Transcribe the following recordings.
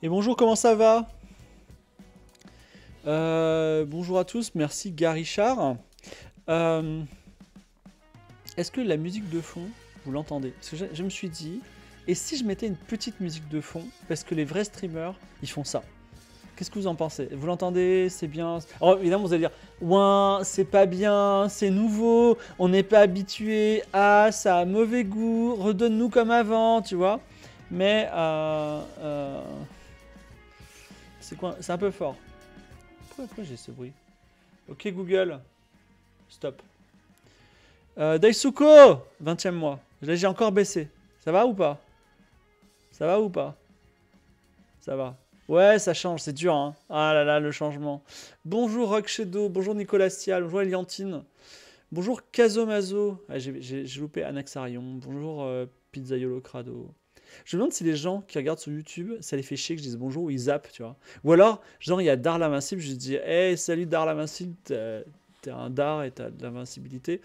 Et bonjour, comment ça va euh, Bonjour à tous, merci Garichard. Euh, Est-ce que la musique de fond, vous l'entendez Parce que je, me suis dit, et si je mettais une petite musique de fond Parce que les vrais streamers, ils font ça. Qu'est-ce que vous en pensez Vous l'entendez C'est bien Alors évidemment, vous allez dire, ouin, c'est pas bien, c'est nouveau, on n'est pas habitué, à ça mauvais goût, redonne-nous comme avant, tu vois mais euh, euh c'est quoi C'est un peu fort. Pourquoi, j'ai ce bruit Ok Google. Stop. Euh, Daisuko 20e mois. Là j'ai encore baissé. Ça va ou pas Ça va ou pas Ça va. Ouais, ça change, c'est dur. Hein. Ah là là, le changement. Bonjour Rock Shadow, bonjour Nicolas Stial. bonjour Eliantine. Bonjour Casomazo. Ah, j'ai loupé Anaxarion. Bonjour pizza euh, Pizzaiolo Crado. Je me demande si les gens qui regardent sur YouTube, ça les fait chier que je dise bonjour ou ils zappent, tu vois. Ou alors, genre, il y a Dar l'Invincible, je dis Hey, salut Dar l'Invincible, t'es un Dar et t'as de l'invincibilité.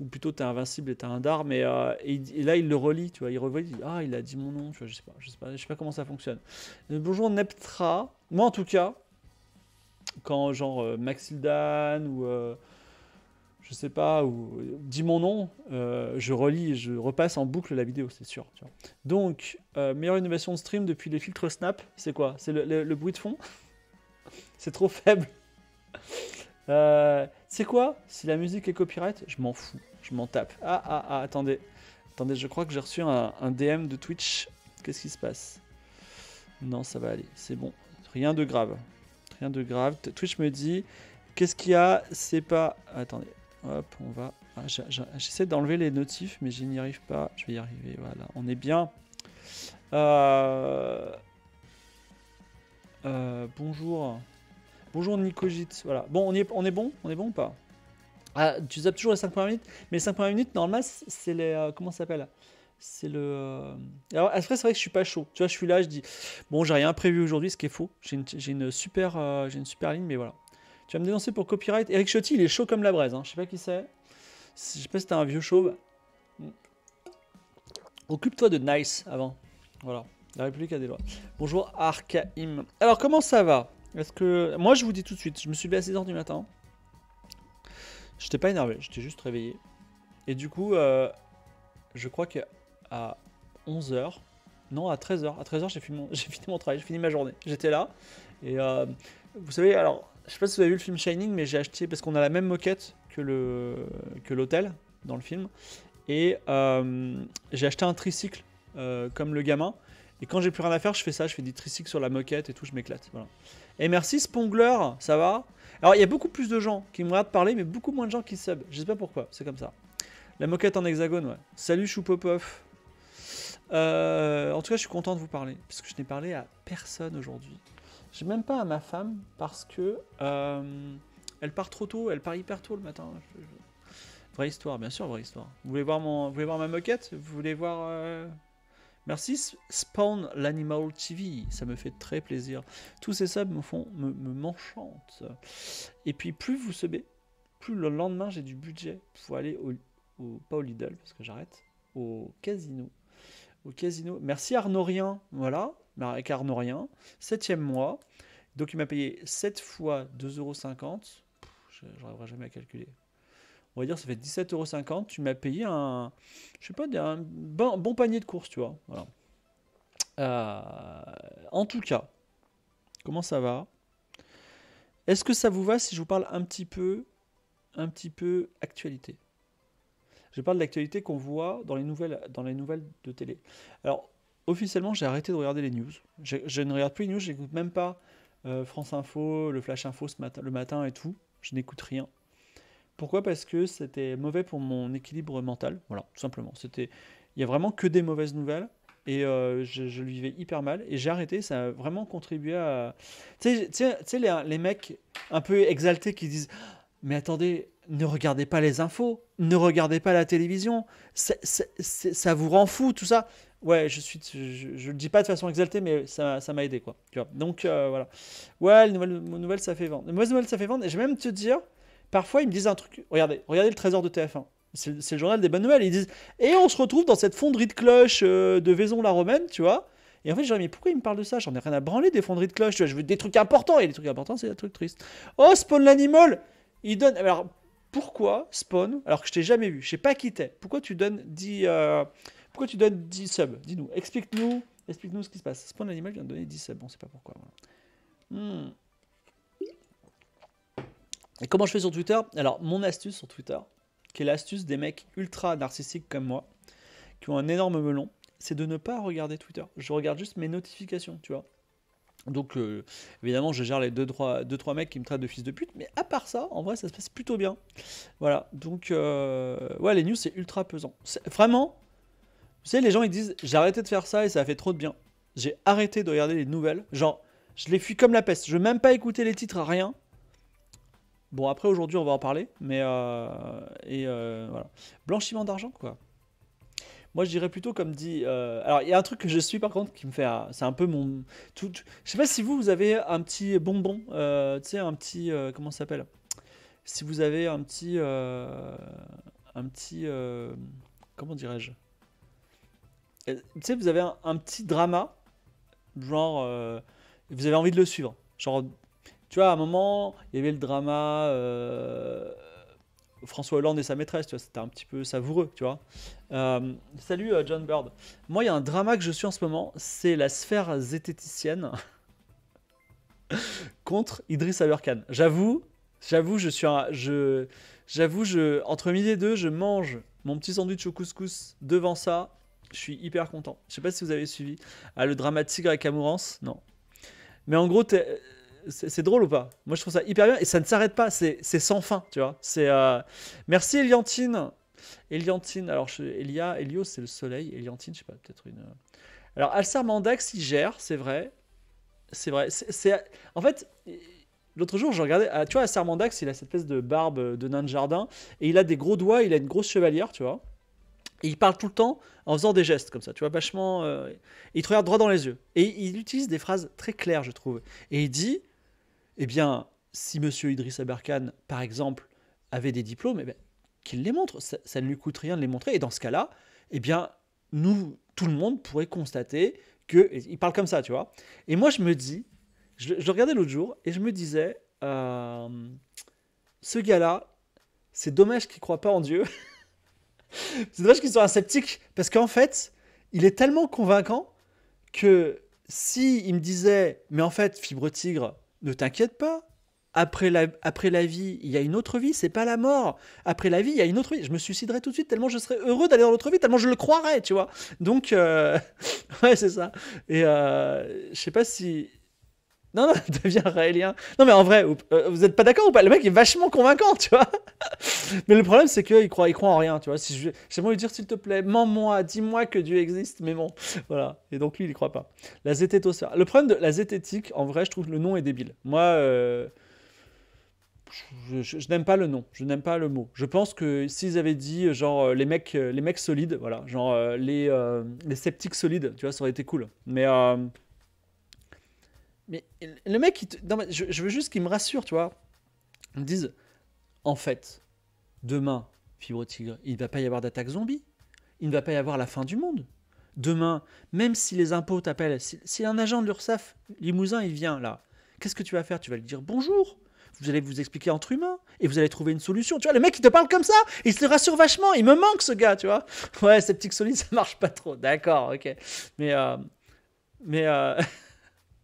Ou plutôt, t'es invincible et t'as un Dar. Mais euh, et, là, il le relit, tu vois. Il revoit, il dit Ah, il a dit mon nom, tu vois, je sais pas, je sais pas, je sais pas comment ça fonctionne. Euh, bonjour Neptra. Moi, en tout cas, quand genre euh, Maxildan ou je sais pas, ou dis mon nom, euh, je relis, je repasse en boucle la vidéo, c'est sûr. Donc, euh, meilleure innovation de stream depuis les filtres Snap, c'est quoi C'est le, bruit de fond C'est trop faible. c'est euh, quoi Si la musique est copyright, je m'en fous, je m'en tape. Ah ah ah, attendez, attendez, je crois que j'ai reçu un, un DM de Twitch. Qu'est-ce qui se passe Non, ça va aller, c'est bon, rien de grave, rien de grave. Twitch me dit. Qu'est-ce qu'il y a C'est pas. Attendez. Hop, on va. Ah, j'essaie d'enlever les notifs, mais je n'y arrive pas. Je vais y arriver. Voilà, on est bien. Euh, euh, bonjour. Bonjour Nicogit. Voilà. Bon, on, est, on est bon On est bon ou pas ah, Tu zappes toujours les 5 premières minutes. Mais les 5 premières minutes, normal, c'est les. Euh, comment ça s'appelle c'est le. Alors, après, c'est vrai que je suis pas chaud. Tu vois, je suis là, je dis, bon, j'ai rien prévu aujourd'hui, ce qui est faux. J'ai une, j'ai une super ligne, mais voilà. Tu vas me dénoncer pour copyright. Eric Chotti, il est chaud comme la braise. Hein. Je sais pas qui c'est. Je sais pas si t'es un vieux chauve. Mm. Occupe-toi de Nice avant. Voilà. La République a des lois. Bonjour Arkaim. Alors comment ça va Est-ce que moi je vous dis tout de suite, je me suis levé à 6h du matin. Je t'ai pas énervé, j'étais juste réveillé. Et du coup, euh, je crois que à 11h, non à 13h, à 13h j'ai fini, mon... travail, j'ai fini ma journée. J'étais là et euh, vous savez alors je sais pas si vous avez vu le film Shining, mais j'ai acheté parce qu'on a la même moquette que le que l'hôtel dans le film. Et euh, j'ai acheté un tricycle euh, comme le gamin. Et quand j'ai plus rien à faire, je fais ça, je fais des tricycles sur la moquette et tout, je m'éclate. Voilà. Et merci Spongler, ça va Alors il y a beaucoup plus de gens qui me regardent parler, mais beaucoup moins de gens qui sub. Je sais pas pourquoi, c'est comme ça. La moquette en hexagone, ouais. Salut Choupopoff. Euh, en tout cas, je suis content de vous parler, parce que je n'ai parlé à personne aujourd'hui. J'ai même pas à ma femme parce que euh, elle part trop tôt, elle part hyper tôt le matin. Vraie histoire, bien sûr, vraie histoire. Vous voulez voir, mon, vous voulez voir ma moquette Vous voulez voir. Euh, Merci Spawn l'Animal TV, ça me fait très plaisir. Tous ces subs me font me, me m'enchantent. Et puis plus vous subez, plus le lendemain j'ai du budget pour aller au, pas au Lidl parce que j'arrête, au casino. Au casino. Merci Arnorien. voilà. Ben, rien Septième mois. Donc il m'a payé 7 fois 2,50€. n'arriverai jamais à calculer. On va dire ça fait 17,50€. Tu m'as payé un, je sais pas, un bon, panier de courses, tu vois. Euh, en tout cas, comment ça va Est-ce que ça vous va si je vous parle un petit peu, un petit peu actualité Je parle de l'actualité qu'on voit dans les nouvelles, dans les nouvelles de télé. Alors officiellement, j'ai arrêté de regarder les news. Je, ne regarde plus les news, j'écoute même pas euh, France Info, le Flash Info ce matin, le matin et tout. Je n'écoute rien. Pourquoi Parce que c'était mauvais pour mon équilibre mental. Voilà, tout simplement. C'était, il y a vraiment que des mauvaises nouvelles et euh, je, le vivais hyper mal. Et j'ai arrêté. Ça a vraiment contribué à. Tu sais, les, les mecs un peu exaltés qui disent, mais attendez, ne regardez pas les infos, ne regardez pas la télévision, ça vous rend fou tout ça. Ouais, je suis, je, le dis pas de façon exaltée, mais ça, m'a aidé quoi. Tu vois. Donc euh, voilà. Ouais, les nouvelles, nouvelles, ça fait vendre. Les mauvaises nouvelles ça fait vendre. Et je vais même te dire, parfois ils me disent un truc. Regardez, regardez le Trésor de TF1. C'est le journal des bonnes nouvelles. Ils disent et on se retrouve dans cette fonderie de cloches euh, de Vaison-la-Romaine, tu vois. Et en fait, j'ai mais pourquoi ils me parlent de ça J'en ai rien à branler des fonderies de cloches. Tu vois, je veux des trucs importants. Et les trucs importants, c'est des trucs tristes. Oh, Spawn l'animal Il donne. Alors, pourquoi Spawn, alors que je t'ai jamais vu, je sais pas qui t'es, pourquoi tu donnes 10, euh, tu donnes subs Dis-nous, explique-nous explique nous ce qui se passe. Spawn Animal vient de donner 10 subs, on sait pas pourquoi. Hmm. Et comment je fais sur Twitter Alors, mon astuce sur Twitter, qui est l'astuce des mecs ultra narcissiques comme moi, qui ont un énorme melon, c'est de ne pas regarder Twitter. Je regarde juste mes notifications, tu vois. Donc, euh, évidemment, je gère les 2-3 deux, trois, mecs qui me traitent de fils de pute, mais à part ça, en vrai, ça se passe plutôt bien. Voilà, donc, euh, ouais, les news, c'est ultra pesant. Vraiment, vous savez, les gens, ils disent, j'ai arrêté de faire ça et ça fait trop de bien. J'ai arrêté de regarder les nouvelles. Genre, je les fuis comme la peste. Je veux même pas écouter les titres, rien. Bon, après, aujourd'hui, on va en parler, mais... Euh, et voilà. Blanchiment d'argent, quoi. Moi, je dirais plutôt comme dit. Euh, alors, il y a un truc que je suis par contre qui me fait. C'est un peu mon. Tout, je sais pas si vous, vous avez un petit bonbon, euh, tu sais, un petit. Euh, comment ça s'appelle Si vous avez un petit. un petit. comment dirais-je Tu sais, vous avez un, un petit drama, genre. vous avez envie de le suivre. Genre, tu vois, à un moment, il y avait le drama. François Hollande et sa maîtresse, tu vois, c'était un petit peu savoureux, tu vois. Euh, salut euh, John Bird. Moi, il y a un drama que je suis en ce moment, c'est la sphère zététicienne contre Idriss Aberkan. J'avoue, j'avoue, je suis un, je, j'avoue, je, entre midi et deux, je mange mon petit sandwich au couscous devant ça. Je suis hyper content. Je sais pas si vous avez suivi. Ah, le drama Tigre avec Amourance, non. Mais en gros, t'es c'est drôle ou pas Moi, je trouve ça hyper bien et ça ne s'arrête pas. C'est sans fin, tu vois. C'est euh, merci Eliantine. Eliantine. Alors, Elia, Elio, c'est le soleil. Eliantine, je sais pas, peut-être une. Euh. Alors, Alcermandax, Mandax, il gère, c'est vrai. C'est vrai. C'est en fait. L'autre jour, je regardais, ah, tu vois, Alcermandax, Mandax, il a cette espèce de barbe euh, de nain de jardin, et il a des gros doigts, il a une grosse chevalière, tu vois. Et il parle tout le temps en faisant des gestes comme ça, tu vois, vachement. il te regarde droit dans les yeux. Et il utilise des phrases très claires, je trouve. Et il dit eh bien, si M. Idriss Aberkan, par exemple, avait des diplômes, eh qu'il les montre. Ça, ne lui coûte rien de les montrer. Et dans ce cas-là, eh bien, nous, tout le monde pourrait constater que. Il parle comme ça, tu vois. Et moi, je me dis, je, regardais l'autre jour et je me disais, euh, ce gars-là, c'est dommage qu'il ne croit pas en Dieu. c'est dommage qu'il soit un sceptique. Parce qu'en fait, il est tellement convaincant que si il me disait, mais en fait, Fibre Tigre, ne t'inquiète pas. Après la, après la vie, il y a une autre vie, c'est pas la mort. Après la vie, il y a une autre vie. Je me suiciderai tout de suite tellement je serais heureux d'aller dans l'autre vie, tellement je le croirais, tu vois. Donc, euh, ouais, c'est ça. Et euh... je sais pas si non, non, devient raélien. Non, mais en vrai, euh, vous, n'êtes êtes pas d'accord ou pas Le mec est vachement convaincant, tu vois. mais le problème, c'est qu'il croit, il croit en rien, tu vois. Si je, j'aimerais lui dire, s'il te plaît, mens-moi, dis-moi que Dieu existe, mais bon. Voilà. Et donc, lui, il ne croit pas. La zététosphère. Le problème de la zététique, en vrai, je trouve que le nom est débile. Moi, euh, je, n'aime pas le nom, je n'aime pas le mot. Je pense que s'ils avaient dit, euh, genre, les mecs, les mecs solides, voilà, genre, les, les sceptiques solides, tu vois, ça aurait été cool. Mais. Mais le mec, je, veux juste qu'il me rassure, tu vois. Ils me disent, en fait, demain, Fibre Tigre, il ne va pas y avoir d'attaque zombie. Il ne va pas y avoir la fin du monde. Demain, même si les impôts t'appellent, si, un agent de l'URSSAF Limousin, il vient là, qu'est-ce que tu vas faire Tu vas lui dire bonjour vous allez vous expliquer entre humains et vous allez trouver une solution. Tu vois, le mec, il te parle comme ça, il se rassure vachement, il me manque ce gars, tu vois. Ouais, sceptique solide, ça marche pas trop, d'accord, ok. Mais, euh, mais, euh,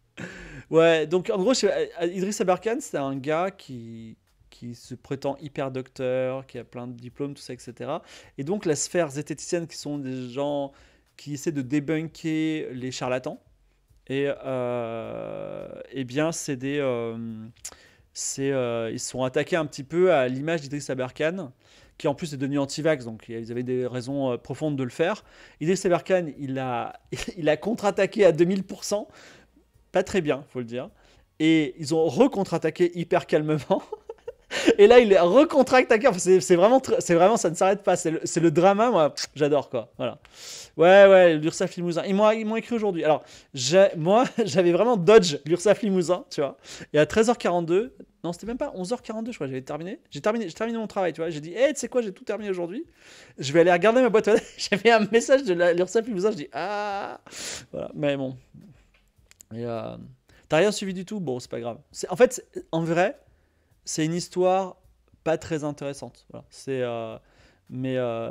Ouais, donc en gros, euh, Idriss Aberkan, c'est un gars qui, qui se prétend hyper docteur, qui a plein de diplômes, tout ça, etc. Et donc la sphère zététicienne, qui sont des gens qui essaient de débunker les charlatans, et euh, eh bien, c'est des. Euh, euh, ils sont attaqués un petit peu à l'image d'Idriss Aberkan, qui en plus est devenu anti-vax, donc ils avaient des raisons profondes de le faire. Idriss Aberkan, il a, il a contre-attaqué à 2000% pas très bien, faut le dire. Et ils ont recontre-attaqué hyper calmement. Et là, il est recontre-attaqué. Enfin, c'est vraiment, vraiment, ça ne s'arrête pas. C'est le, le, drama, moi, j'adore quoi. Voilà. Ouais, ouais, l'Ursaf Limousin. Ils m'ont écrit aujourd'hui. Alors, moi, j'avais vraiment dodge l'Ursaf Limousin, tu vois. Et à 13h42, non, c'était même pas 11h42, je crois, j'avais terminé. J'ai terminé, terminé mon travail, tu vois. J'ai dit, hé, tu sais quoi, j'ai tout terminé aujourd'hui. Je vais aller regarder ma boîte J'avais un message de l'Ursaf Limousin. Je dis, ah, voilà. Mais bon, euh, t'as rien suivi du tout, bon, c'est pas grave. En fait, en vrai, c'est une histoire pas très intéressante. C'est, euh, mais euh,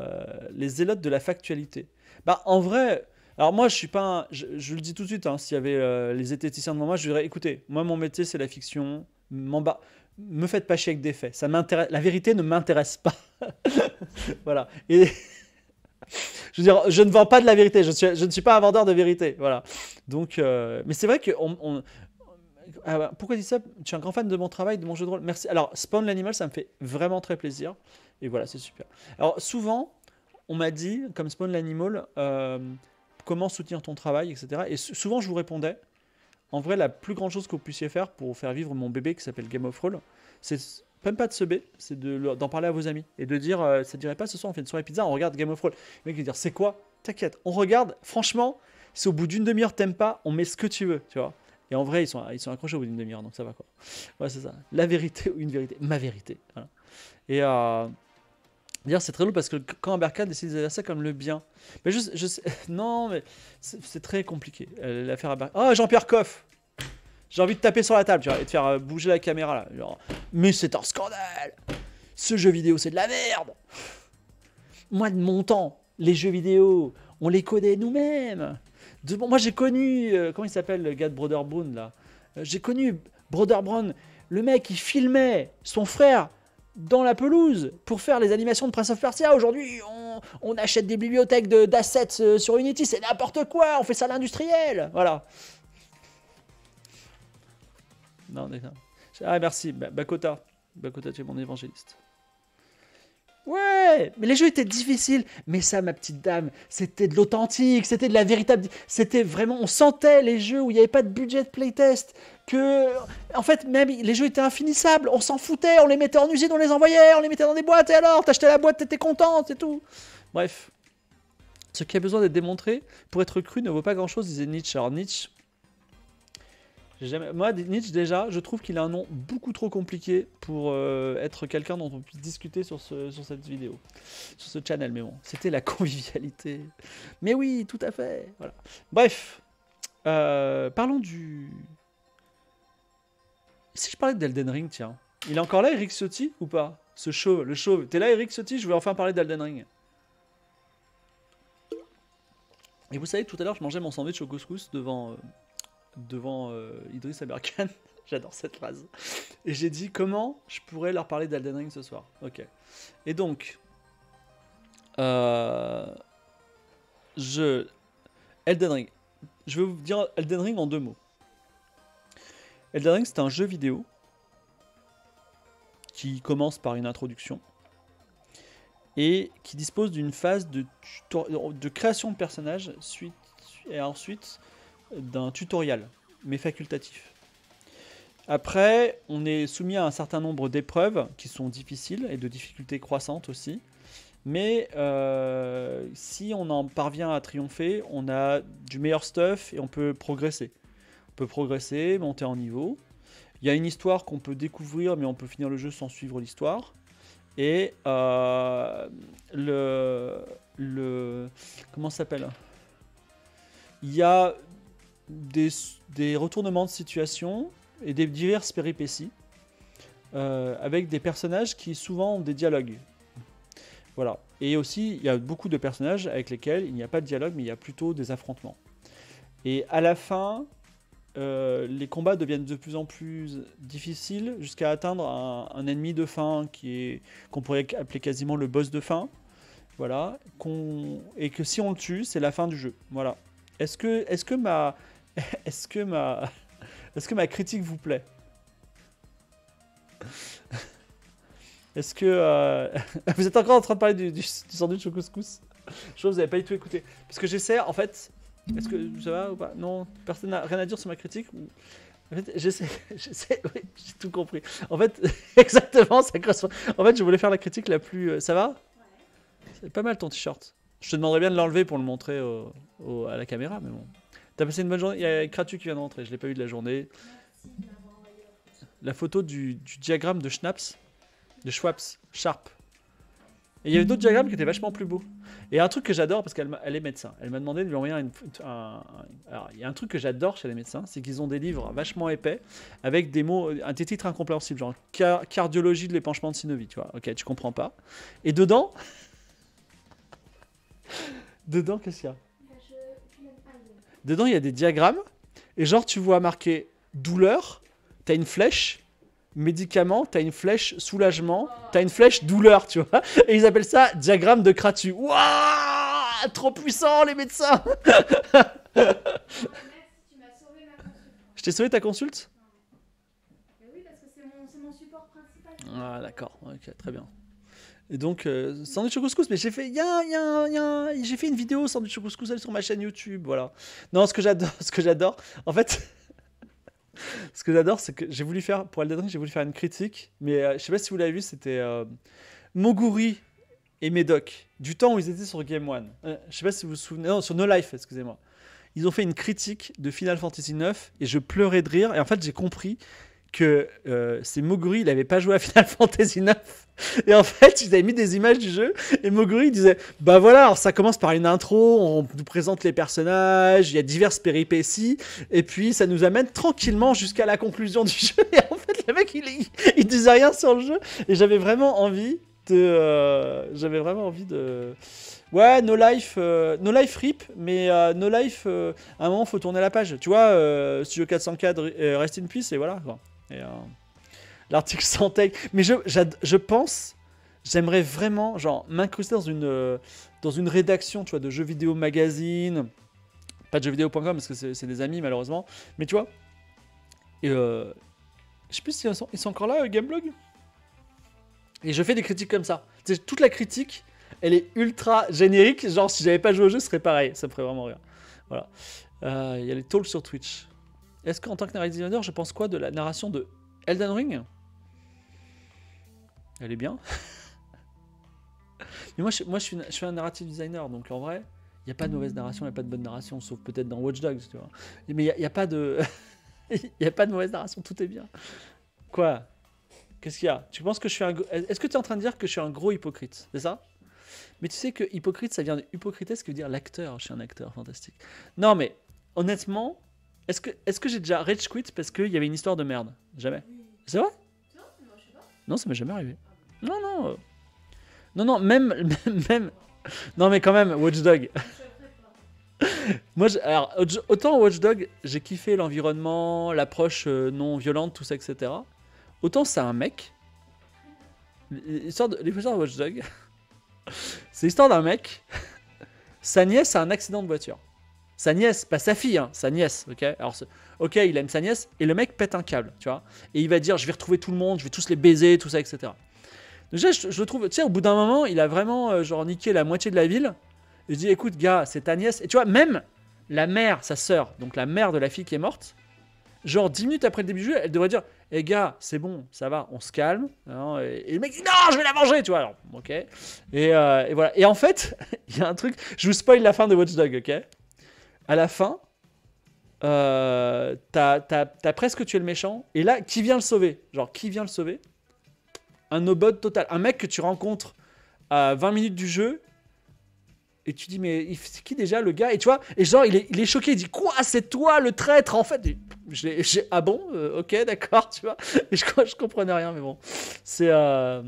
les zélotes de la factualité. Bah, en vrai, alors moi, je suis pas, je, le dis tout de suite. Hein, s'il y avait les esthéticiens devant moi, je dirais, écoutez, moi, mon métier, c'est la fiction. bas, me faites pas chier avec des faits. Ça m'intéresse. La vérité ne m'intéresse pas. voilà. Et je veux dire, je ne vends pas de la vérité, je, ne suis pas un vendeur de vérité. Voilà. Donc, euh, mais c'est vrai que. On, euh, pourquoi tu dis ça Je suis un grand fan de mon travail, de mon jeu de rôle. Merci. Alors, Spawn l'animal, ça me fait vraiment très plaisir. Et voilà, c'est super. Alors, souvent, on m'a dit, comme Spawn l'animal, euh, comment soutenir ton travail, etc. Et souvent, je vous répondais, en vrai, la plus grande chose que vous puissiez faire pour faire vivre mon bébé qui s'appelle Game of Roll, c'est même pas de se B, c'est d'en parler à vos amis et de dire euh, ça ne dirait pas ce soir on fait une soirée pizza, on regarde Game of Thrones. Le mec va dire c'est quoi T'inquiète, on regarde, franchement, si au bout d'une demi-heure t'aimes pas, on met ce que tu veux, tu vois. Et en vrai, ils sont, ils sont accrochés au bout d'une demi-heure, donc ça va quoi. Ouais, c'est ça. La vérité ou une vérité, ma vérité. Et euh, c'est très lourd parce que quand barcade décide de ça comme le bien. Mais juste je sais, non, mais c'est très compliqué euh, l'affaire à Barcade. Oh, Jean-Pierre Coff j'ai envie de taper sur la table, tu vois, et de faire euh, bouger la caméra là. Genre, mais c'est un scandale Ce jeu vidéo, c'est de la merde Moi, de mon temps, les jeux vidéo, on les connaît nous-mêmes Moi, j'ai connu. Euh, comment il s'appelle le gars de Brown, là euh, J'ai connu Brown, le mec qui filmait son frère dans la pelouse pour faire les animations de Prince of Persia. Aujourd'hui, on, achète des bibliothèques d'assets sur Unity, c'est n'importe quoi, on fait ça à l'industriel. Voilà. Non, d'accord. Ah, merci. Bakota. Bakota, tu es mon évangéliste. Ouais, mais les jeux étaient difficiles. Mais ça, ma petite dame, c'était de l'authentique, c'était de la véritable. C'était vraiment. On sentait les jeux où il n'y avait pas de budget de playtest. Que. En fait, même les jeux étaient infinissables. On s'en foutait, on les mettait en usine, on les envoyait, on les mettait dans des boîtes. Et alors, t'achetais la boîte, t'étais contente et tout. Bref. Ce qui a besoin d'être démontré pour être cru ne vaut pas grand chose, disait Nietzsche. Alors, Nietzsche, moi, Nietzsche, déjà, je trouve qu'il a un nom beaucoup trop compliqué pour euh, être quelqu'un dont on puisse discuter sur, ce, sur cette vidéo, sur ce channel, mais bon, c'était la convivialité. Mais oui, tout à fait, voilà. Bref, euh, parlons du... Si je parlais d'Elden Ring, tiens, il est encore là, Eric Ciotti, ou pas Ce chauve, le chauve. T'es là, Eric Ciotti, je voulais enfin parler d'Elden Ring. Et vous savez, tout à l'heure, je mangeais mon sandwich au couscous devant... Euh, devant euh, Idriss Aberkan. J'adore cette phrase. Et j'ai dit comment je pourrais leur parler d'Elden Ring ce soir. Ok. Et donc, euh, je Elden Ring. Je vais vous dire Elden Ring en deux mots. Elden Ring, c'est un jeu vidéo qui commence par une introduction et qui dispose d'une phase de, de création de personnages suite, et ensuite d'un tutoriel, mais facultatif. Après, on est soumis à un certain nombre d'épreuves qui sont difficiles et de difficultés croissantes aussi. Mais euh, si on en parvient à triompher, on a du meilleur stuff et on peut progresser. On peut progresser, monter en niveau. Il y a une histoire qu'on peut découvrir, mais on peut finir le jeu sans suivre l'histoire. Et euh, le, le. Comment s'appelle Il y a des, retournements de situation et des diverses péripéties euh, avec des personnages qui souvent ont des dialogues. Voilà. Et aussi, il y a beaucoup de personnages avec lesquels il n'y a pas de dialogue, mais il y a plutôt des affrontements. Et à la fin, euh, les combats deviennent de plus en plus difficiles jusqu'à atteindre un, ennemi de fin qui est qu'on pourrait appeler quasiment le boss de fin. Voilà, qu'on et que si on le tue, c'est la fin du jeu. Voilà. Est-ce que, est -ce que ma, Est-ce que ma, est-ce que ma critique vous plaît Est-ce que euh, vous êtes encore en train de parler du, du, sandwich au couscous Je crois que vous n'avez pas du tout écouté. Parce que j'essaie, en fait, est-ce que ça va ou pas Non, personne n'a rien à dire sur ma critique. En fait, j'essaie, j'essaie, oui, j'ai tout compris. En fait, exactement, ça correspond. En fait, je voulais faire la critique la plus. Euh, ça va C'est pas mal ton t-shirt. Je te demanderais bien de l'enlever pour le montrer à la caméra, mais bon. T'as passé une bonne journée Il y a Kratu qui vient de rentrer, je l'ai pas eu de la journée. La photo du, diagramme de Schnaps, de Schwaps, Sharp. Et il y avait d'autres diagrammes qui étaient vachement plus beaux. Et un truc que j'adore, parce qu'elle est médecin, elle m'a demandé de lui envoyer une, un, Alors, il y a un truc que j'adore chez les médecins, c'est qu'ils ont des livres vachement épais, avec des mots, un des titres genre cardiologie de l'épanchement de synovie, tu vois. Ok, tu comprends pas. Et dedans. dedans, qu'est-ce qu'il y a Dedans, il y a des diagrammes. Et genre, tu vois marqué douleur, t'as une flèche, médicament, t'as une flèche soulagement, t'as une flèche douleur, tu vois. Et ils appellent ça diagramme de Kratu. Waouh Trop puissant, les médecins Je t'ai sauvé ta consulte Oui, parce que c'est mon, support principal. Ah, d'accord, ok, très bien. Et donc, sans euh, sandwich au couscous, mais j'ai fait, ya j'ai fait une vidéo sandwich au couscous sur ma chaîne YouTube, voilà. Non, ce que j'adore, ce que j'adore, en fait, ce que j'adore, c'est que j'ai voulu faire, pour Elden j'ai voulu faire une critique, mais je euh, je sais pas si vous l'avez vu, c'était euh, Moguri et Medoc, du temps où ils étaient sur Game One. Euh, je sais pas si vous vous souvenez, non, sur No Life, excusez-moi ils ont fait une critique de Final Fantasy IX et je pleurais de rire. Et en fait, j'ai compris que euh, c'est Moguri, il n'avait pas joué à Final Fantasy 9. Et en fait, ils avaient mis des images du jeu. Et Moguri disait Bah voilà, alors ça commence par une intro, on nous présente les personnages, il y a diverses péripéties. Et puis ça nous amène tranquillement jusqu'à la conclusion du jeu. Et en fait, le mec, il, il, disait rien sur le jeu. Et j'avais vraiment envie de. Euh, j'avais vraiment envie de. Ouais, No Life, euh, No Life rip, mais No Life, à un moment, faut tourner la page. Tu vois, Studio 404, Rest in Peace, et voilà. Et euh, l'article sans Mais je, je pense, j'aimerais vraiment, genre, m'incruster dans une, euh, dans une rédaction, tu vois, de jeux vidéo magazine. Pas de jeuxvideo.com parce que c'est des amis, malheureusement. Mais tu vois, et euh, je sais plus s'ils sont, ils sont encore là, euh, Gameblog. Et je fais des critiques comme ça. toute la critique, elle est ultra générique. Genre, si j'avais pas joué au jeu, ce serait pareil. Ça me ferait vraiment rien. Voilà. Il y a les talks sur Twitch. Est-ce qu'en tant que narrative designer, je pense quoi de la narration de Elden Ring Elle est bien. Mais moi, je, moi je, suis, un narrative designer, donc en vrai, il n'y a pas de mauvaise narration, il n'y a pas de bonne narration, sauf peut-être dans Watch Dogs, tu vois. Mais il n'y a, pas de... Il a pas de mauvaise narration, tout est bien. Quoi Qu'est-ce qu'il y a Tu penses que je suis un... Est-ce que tu es en train de dire que je suis un gros hypocrite C'est ça Mais tu sais que hypocrite, ça vient de ce qui veut dire l'acteur. Je suis un acteur fantastique. Non, mais honnêtement, est-ce que, j'ai déjà rage quit parce qu'il y avait une histoire de merde Jamais. C'est vrai Non, moi, je ça m'est jamais arrivé. Non, non. Non, non, même, même. Non, mais quand même, Watchdog. Moi, autant alors, autant Watchdog, j'ai kiffé l'environnement, l'approche euh, non violente, tout ça, etc. Autant c'est un mec. L'histoire de, de Watchdog, c'est l'histoire d'un mec. Sa nièce a un accident de voiture sa nièce, pas sa fille, hein, sa nièce, ok Alors, ok, il aime sa nièce, et le mec pète un câble, tu vois Et il va dire, je vais retrouver tout le monde, je vais tous les baiser, tout ça, etc. déjà je, trouve, tu sais, au bout d'un moment, il a vraiment, euh, genre, niqué la moitié de la ville. je dis, écoute, gars, c'est ta nièce. Et tu vois, même la mère, sa sœur, donc la mère de la fille qui est morte, genre dix minutes après le début du jeu, elle devrait dire hé, eh, gars, c'est bon, ça va, on se calme. Hein, et, le mec Non, je vais la manger, tu vois. Alors, ok. Et, euh, et voilà. Et en fait, il y a un truc, je vous spoil la fin de Watch Dog, ok à la fin, euh, t'as presque tué le méchant, et là, qui vient le sauver Genre, qui vient le sauver Un nobod total. Un mec que tu rencontres à 20 minutes du jeu, et tu dis, mais c'est qui déjà le gars Et tu vois, et genre, il est, choqué, il dit, quoi, c'est toi le traître En fait, j'ai, ah bon euh, Ok, d'accord, tu vois. je, je comprenais rien, mais bon. C'est. Euh...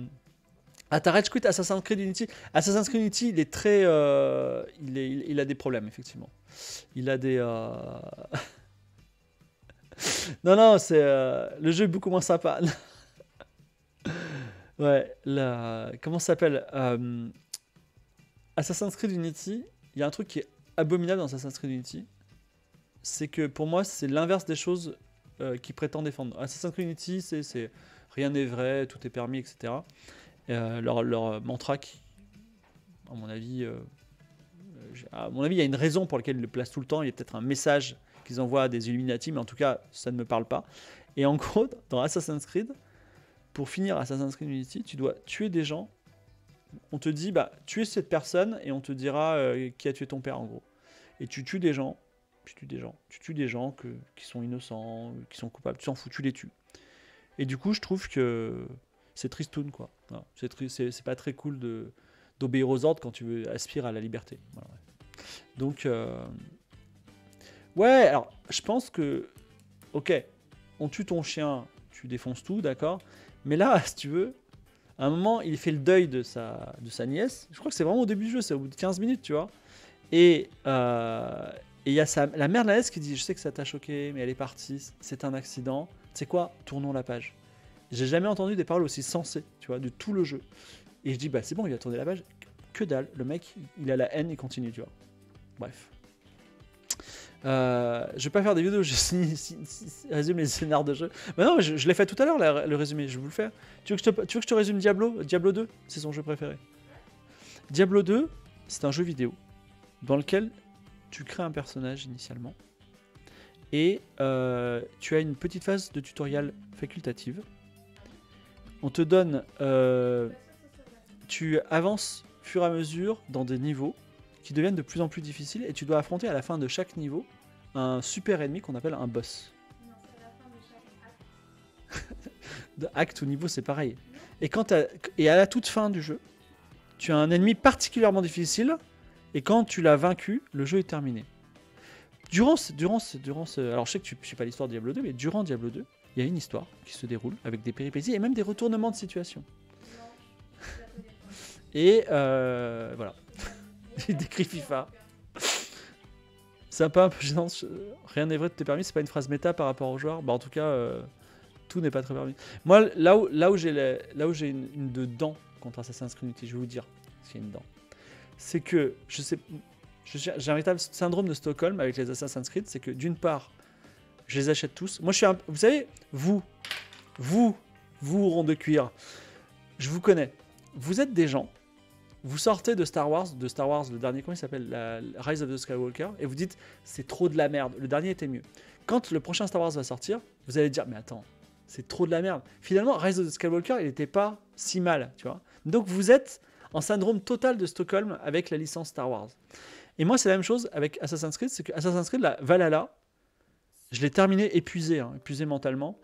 Ah, t'arrêtes, Assassin's Creed Unity. Assassin's Creed Unity, il est très. Euh, il a des problèmes, effectivement il a des. Euh, non, non, c'est. Euh, le jeu est beaucoup moins sympa. ouais, comment ça s'appelle euh, Assassin's Creed Unity, il y a un truc qui est abominable dans Assassin's Creed Unity. C'est que pour moi, c'est l'inverse des choses qu'ils prétendent défendre. Assassin's Creed Unity, c'est rien n'est vrai, tout est permis, etc. leur, leur mantra qui, à mon avis, à mon avis, il y a une raison pour laquelle ils le placent tout le temps. Il y a peut-être un message qu'ils envoient à des Illuminati, mais en tout cas, ça ne me parle pas. Et en gros, dans Assassin's Creed, pour finir Assassin's Creed Unity, tu dois tuer des gens. On te dit, bah, tuer cette personne et on te dira euh, qui a tué ton père, en gros. Et tu tues des gens, tu tues des gens, tu tues des gens qui sont innocents, qui sont coupables, tu s'en fous, tu les tues. Et du coup, je trouve que c'est tristoun, quoi. C'est pas très cool de, d'obéir aux ordres quand tu veux, aspires à la liberté. Donc, euh, ouais, alors je pense que, ok, on tue ton chien, tu défonces tout, d'accord. Mais là, si tu veux, à un moment, il fait le deuil de sa, de sa nièce. Je crois que c'est vraiment au début du jeu, c'est au bout de 15 minutes, tu vois. Euh, et il y a sa, la mère de la nièce qui dit Je sais que ça t'a choqué, mais elle est partie, c'est un accident. Tu sais quoi Tournons la page. J'ai jamais entendu des paroles aussi sensées, tu vois, de tout le jeu. Et je dis, bah c'est bon, il a tourné la page. Que dalle, le mec, il a la haine, il continue, tu vois. Bref. Euh, je vais pas faire des vidéos, je résume les scénars de jeu. Mais bah non, je, je l'ai fait tout à l'heure, le résumé, je vais vous le faire. Tu veux que je te, tu veux résume Diablo Diablo 2, c'est son jeu préféré. Diablo 2, c'est un jeu vidéo dans lequel tu crées un personnage initialement et euh, tu as une petite phase de tutoriel facultative. On te donne euh, tu avances fur et à mesure dans des niveaux qui deviennent de plus en plus difficiles et tu dois affronter à la fin de chaque niveau un super ennemi qu'on appelle un boss. Non, acte. de ou niveau, c'est pareil. Et, quand et à la toute fin du jeu, tu as un ennemi particulièrement difficile et quand tu l'as vaincu, le jeu est terminé. Durant, durant, durant ce... Alors je sais que tu ne sais pas l'histoire de Diablo 2, mais durant Diablo 2, il y a une histoire qui se déroule avec des péripéties et même des retournements de situation. Et euh, voilà. Il décrit FIFA. Sympa, un peu gênant. Rien n'est vrai, de tes permis. C'est pas une phrase méta par rapport au joueur. Bah, en tout cas, euh, tout n'est pas très permis. Moi, là où, là où j'ai une, une de contre Assassin's Creed Unity, je vais vous dire ce qu'il y a une C'est que je sais. J'ai un véritable syndrome de Stockholm avec les Assassin's Creed. C'est que d'une part, je les achète tous. Moi, je suis un, Vous savez, vous, vous, vous, rond de cuir, je vous connais. Vous êtes des gens vous sortez de Star Wars, de Star Wars, le dernier, comment il s'appelle Rise of the Skywalker, et vous dites c'est trop de la merde, le dernier était mieux. Quand le prochain Star Wars va sortir, vous allez dire mais attends, c'est trop de la merde. Finalement, Rise of the Skywalker, il n'était pas si mal, tu vois. Donc vous êtes en syndrome total de Stockholm avec la licence Star Wars. Et moi, c'est la même chose avec Assassin's Creed, c'est que Assassin's Creed, la Valhalla, je l'ai terminé épuisé, hein, épuisé mentalement,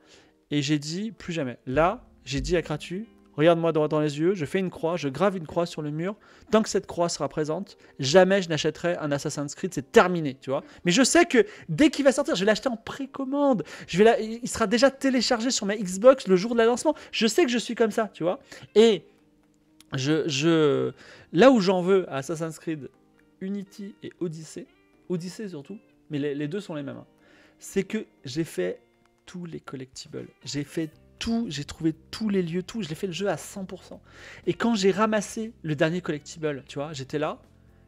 et j'ai dit plus jamais. Là, j'ai dit à Kratu, regarde-moi droit dans les yeux, je fais une croix, je grave une croix sur le mur. Tant que cette croix sera présente, jamais je n'achèterai un Assassin's Creed, c'est terminé, tu vois. Mais je sais que dès qu'il va sortir, je vais l'acheter en précommande. Je vais Il sera déjà téléchargé sur ma Xbox le jour de la Je sais que je suis comme ça, tu vois. Et je, là où j'en veux à Assassin's Creed Unity et Odyssey, Odyssey surtout, mais les, deux sont les mêmes, hein, c'est que j'ai fait tous les collectibles. J'ai fait j'ai trouvé tous les lieux, tout, je l'ai fait le jeu à 100%. Et quand j'ai ramassé le dernier collectible, tu vois, j'étais là,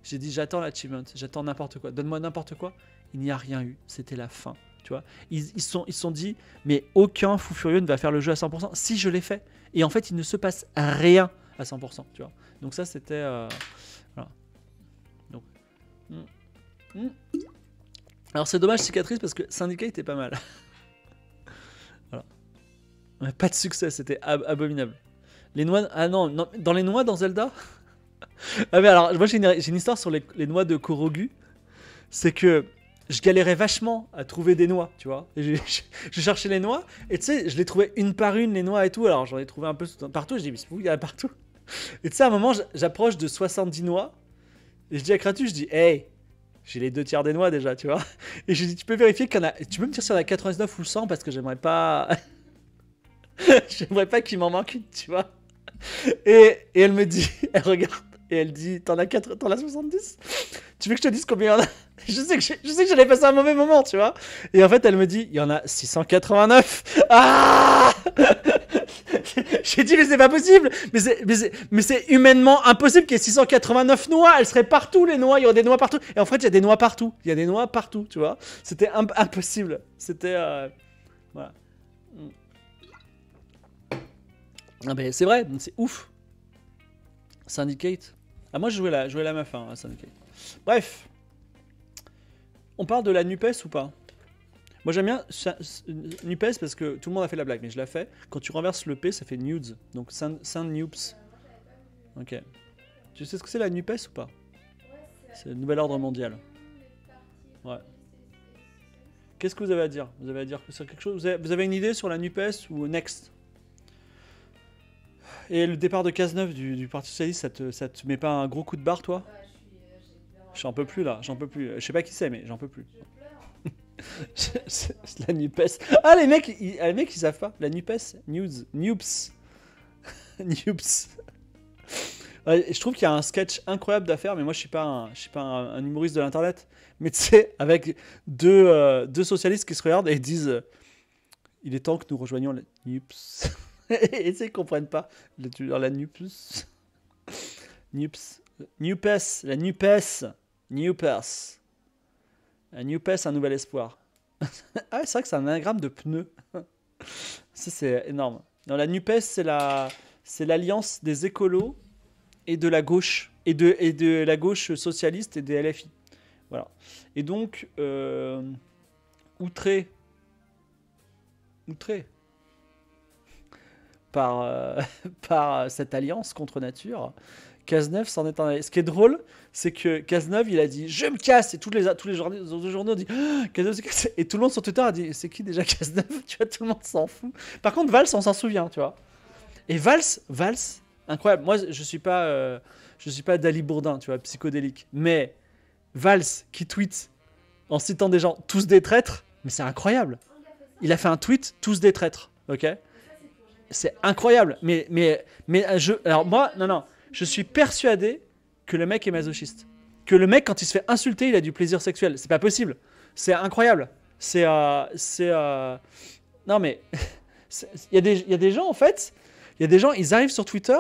j'ai dit j'attends l'achievement, j'attends n'importe quoi, donne-moi n'importe quoi. Il n'y a rien eu, c'était la fin, tu vois. Ils se sont, ils sont dit, mais aucun fou furieux ne va faire le jeu à 100%, si je l'ai fait. Et en fait, il ne se passe rien à 100%, tu vois. Donc ça, c'était... Euh, hmm, hmm. Alors c'est dommage cicatrice parce que syndicat était pas mal. pas de succès, c'était abominable. Les noix... Ah non, dans les noix dans Zelda Ah mais alors, moi j'ai une, histoire sur les, noix de Korogu. C'est que je galérais vachement à trouver des noix, tu vois. je, cherchais les noix, et tu sais, je les trouvais une par une, les noix et tout. Alors j'en ai trouvé un peu partout, je dis, mais il y en a partout. Et tu sais, à un moment, j'approche de 70 noix, et je dis à Kratu, je dis, hey, j'ai les deux tiers des noix déjà, tu vois. Et je dis, tu peux vérifier qu'il y a, tu peux me dire s'il y en a 99 ou 100, parce que j'aimerais pas... J'aimerais pas qu'il m'en manque une, tu vois. Et, et, elle me dit, elle regarde, et elle dit, t'en as 4, t'en as 70 Tu veux que je te dise combien il y en a Je sais que je, sais que j'allais passer un mauvais moment, tu vois. Et en fait, elle me dit, il y en a 689. Ah J'ai dit, mais c'est pas possible Mais c'est humainement impossible qu'il y ait 689 noix Elles seraient partout, les noix Il y aurait des noix partout Et en fait, il y a des noix partout Il y a des noix partout, tu vois C'était impossible C'était... Euh... Voilà. Ah ben c'est vrai, c'est ouf. Syndicate. Ah moi je jouais la, la meuf, hein, à Syndicate. Bref. On parle de la NUPES ou pas Moi j'aime bien NUPES parce que tout le monde a fait la blague, mais je la fais. Quand tu renverses le P, ça fait nudes. Donc Saint-Nups. Ok. Tu sais ce que c'est la NUPES ou pas C'est le nouvel ordre mondial. Ouais. Qu'est-ce que vous avez à dire Vous avez à dire sur quelque chose vous avez une idée sur la NUPES ou Next et le départ de Cazeneuve du, du Parti Socialiste, ça te, ça te met pas un gros coup de barre, toi J'en euh, peux plus là, j'en peux plus. Je sais pas qui c'est, mais j'en peux plus. la Nupes. Ah, les mecs, ils, ah, les mecs, ils savent pas. La Nupes, News, Nupes, je trouve qu'il y a un sketch incroyable d'affaires, mais moi je suis pas un, je suis pas un, humoriste de l'internet. Mais tu sais, avec deux, euh, socialistes qui se regardent et disent euh, Il est temps que nous rejoignions la Nupes. et ils comprennent pas. la Nupes. Nupes, NUPES. La NUPES. NUPES. La NUPES, un nouvel espoir. ah, c'est vrai que c'est un anagramme de pneu. ça, c'est énorme. la NUPES, c'est la. C'est l'alliance des écolos et de la gauche, et de, et de la gauche socialiste et des LFI. Voilà. Et donc, euh, outré, outré, par, euh, par euh, cette alliance contre nature. Cazeneuve s'en est en Ce qui est drôle, c'est que Cazeneuve, il a dit Je me casse Et tous les, tous les journaux, ont dit oh, Et tout le monde sur Twitter a dit C'est qui déjà Cazeneuve Tu vois, tout le monde s'en fout. Par contre, Vals, on s'en souvient, tu vois. Et vals vals incroyable. Moi, je suis pas, euh, je suis pas Dali Bourdin, tu vois, psychodélique. Mais vals qui tweet en citant des gens tous des traîtres, mais c'est incroyable. Il a fait un tweet tous des traîtres, ok c'est incroyable. Mais, mais, mais euh, je, alors moi, non, non, je suis persuadé que le mec est masochiste. Que le mec, quand il se fait insulter, il a du plaisir sexuel. C'est pas possible. C'est incroyable. C'est. Euh, c'est euh, non, mais. Il y, a des, y a des gens, en fait, il y a des gens, ils arrivent sur Twitter,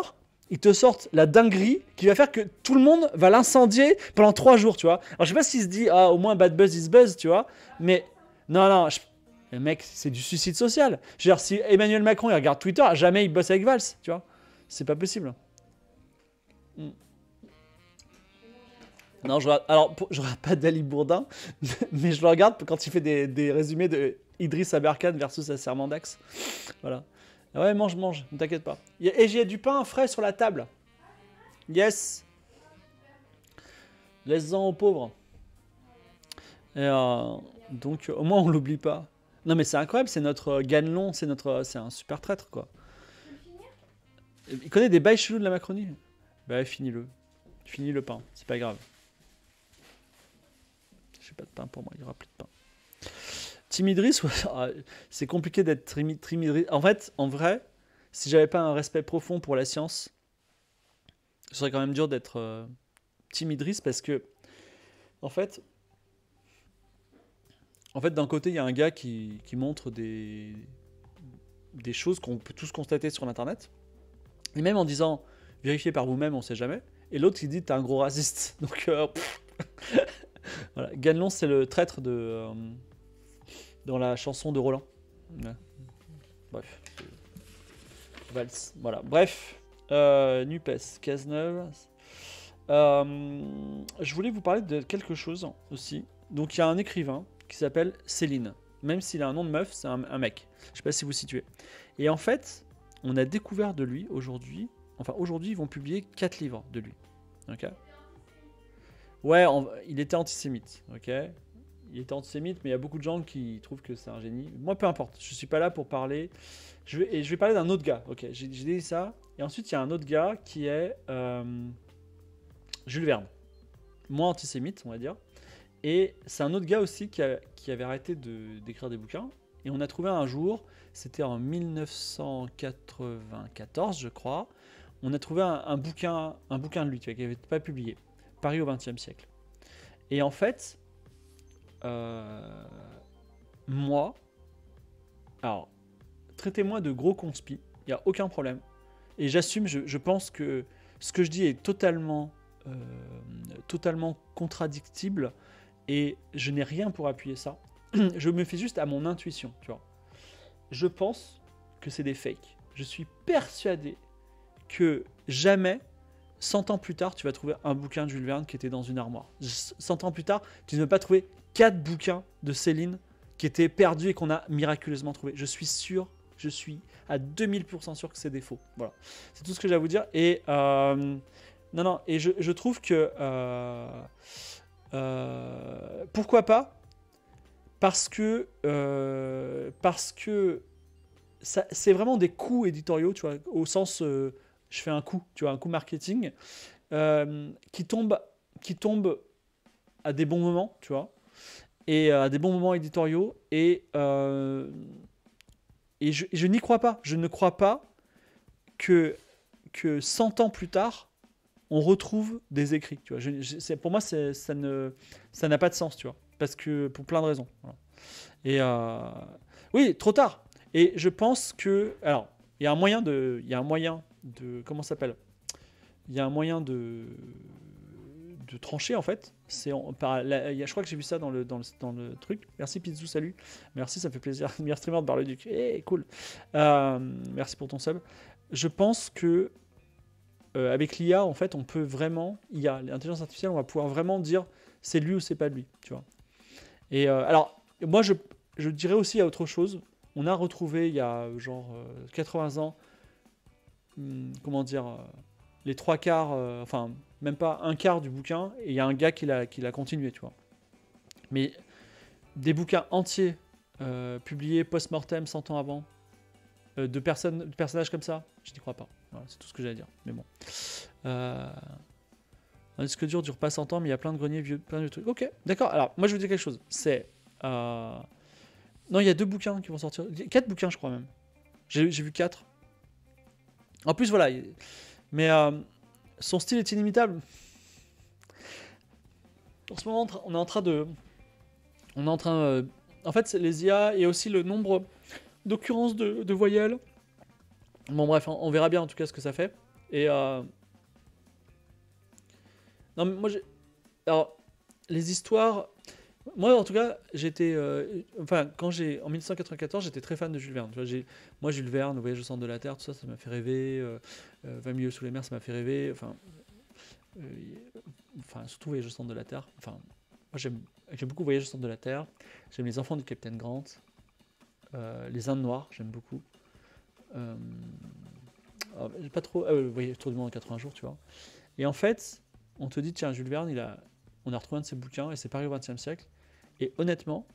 ils te sortent la dinguerie qui va faire que tout le monde va l'incendier pendant trois jours, tu vois. Alors, je sais pas s'il se dit, ah, au moins bad buzz is buzz, tu vois. Mais non, non, le mec, c'est du suicide social. si Emmanuel Macron, il regarde Twitter, jamais il bosse avec Valls, tu vois. C'est pas possible. Non, je, alors, je regarde pas Dali Bourdin, mais je le regarde quand il fait des, résumés de Idriss Aberkan versus serment d'Axe. Voilà. Ouais, mange, mange, ne t'inquiète pas. Et j'ai du pain frais sur la table. Yes. Laisse-en aux pauvres. Euh, donc, au moins, on l'oublie pas. Non, mais c'est incroyable, c'est notre euh, Ganelon, c'est notre, euh, c'est un super traître, quoi. Il connaît des bails chelous de la Macronie. Bah, finis-le. Finis le pain, c'est pas grave. J'ai pas de pain pour moi, il y aura plus de pain. Timidris, ah, c'est compliqué d'être timidris. En fait, en vrai, si j'avais pas un respect profond pour la science, ce serait quand même dur d'être euh, timidris parce que, en fait, en fait, d'un côté, il y a un gars qui, montre des, choses qu'on peut tous constater sur Internet. Et même en disant, vérifiez par vous-même, on ne sait jamais. Et l'autre il dit, t'es un gros raciste. Donc, euh, Ganelon, c'est le traître de, euh, dans la chanson de Roland. Bref. Vals. Voilà. Bref. Euh, Nupes, Cazeneuve. Euh, je voulais vous parler de quelque chose aussi. Donc, il y a un écrivain qui s'appelle Céline. Même s'il a un nom de meuf, c'est un, mec. Je sais pas si vous situez. Et en fait, on a découvert de lui aujourd'hui. Enfin, aujourd'hui, ils vont publier quatre livres de lui. Ok Ouais, il était antisémite. Ok il était antisémite, mais il y a beaucoup de gens qui trouvent que c'est un génie. Moi, peu importe, je suis pas là pour parler. Je vais, et je vais parler d'un autre gars, ok J'ai dit ça. Et ensuite, il y a un autre gars qui est euh, Jules Verne. Moins antisémite, on va dire. Et c'est un autre gars aussi qui, avait arrêté d'écrire des bouquins. Et on a trouvé un jour, c'était en 1994, je crois, on a trouvé un, bouquin, un bouquin de lui tu vois, qui n'avait pas publié, Paris au XXe siècle. Et en fait, euh, moi, alors, traitez-moi de gros conspi, il n'y a aucun problème. Et j'assume, je, pense que ce que je dis est totalement, euh, totalement contradictible et je n'ai rien pour appuyer ça. je me fais juste à mon intuition, tu vois. Je pense que c'est des fakes. Je suis persuadé que jamais, 100 ans plus tard, tu vas trouver un bouquin de Jules Verne qui était dans une armoire. 100 ans plus tard, tu ne vas pas trouver quatre bouquins de Céline qui étaient perdus et qu'on a miraculeusement trouvé. Je suis sûr, je suis à 2000% sûr que c'est des faux. Voilà, c'est tout ce que j'ai à vous dire. Et euh, non, non, et je, trouve que euh, euh, pourquoi pas Parce que euh, parce que c'est vraiment des coûts éditoriaux, tu vois, au sens euh, je fais un coup, tu vois, un coup marketing qui tombe qui tombe à des bons moments, tu vois, et à des bons moments éditoriaux et et je, n'y crois pas, je ne crois pas que que 100 ans plus tard, on retrouve des écrits. Tu vois. pour moi, ça ça n'a pas de sens, tu vois, parce que pour plein de raisons. Et euh, oui, trop tard. Et je pense que, alors, il y a un moyen de, il y a un moyen de, comment s'appelle Il y a un moyen de, de trancher en fait. C'est, je crois que j'ai vu ça dans le, dans dans le truc. Merci Pizzou, salut. Merci, ça fait plaisir. Meilleur streamer de le duc Eh, cool. Euh, merci pour ton sub. Je pense que euh, avec l'IA, en fait, on peut vraiment, IA, l'intelligence artificielle, on va pouvoir vraiment dire c'est lui ou c'est pas lui, tu vois. Et euh, alors, moi, je, dirais aussi à autre chose. On a retrouvé il y a euh, genre 80 ans, hmm, comment dire, les trois quarts, enfin, même pas un quart du bouquin, et il y a un gars qui l'a continué, tu vois. Mais des bouquins entiers publiés post-mortem 100 ans avant, de, personnes, de personnages comme ça, je n'y crois pas. Voilà, c'est tout ce que j'allais dire. Mais bon. Euh... Un disque dur dure pas 100 ans, mais il y a plein de greniers vieux, plein de trucs. Ok, d'accord. Alors, moi, je vous dis quelque chose. C'est. Euh, non, il y a deux bouquins qui vont sortir. Quatre bouquins, je crois même. J'ai vu quatre. En plus, voilà. Mais euh, son style est inimitable. En ce moment, on est en train de. On est en train. Euh, en fait, les IA et aussi le nombre d'occurrences de voyelles Bon bref, on, verra bien en tout cas ce que ça fait. Et... Euh, non moi Alors, les histoires... Moi en tout cas, j'étais... Euh, enfin, quand j'ai... En 1994, j'étais très fan de Jules Verne. moi Jules Verne, Voyage au centre de la Terre, tout ça, ça m'a fait rêver. Euh, Va mieux sous les mers, ça m'a fait rêver. Enfin... Enfin, surtout Voyage au centre de la Terre. Enfin, moi j'aime beaucoup Voyage au centre de la Terre. J'aime les enfants du Capitaine Grant. les Indes noires, j'aime beaucoup. Euh, pas trop. Ah voyez, Tour du monde en 80 jours, tu vois. Et en fait, on te dit, tiens, Jules Verne, il a, on a retrouvé un de ses bouquins et c'est Paris au XXe siècle. Et honnêtement,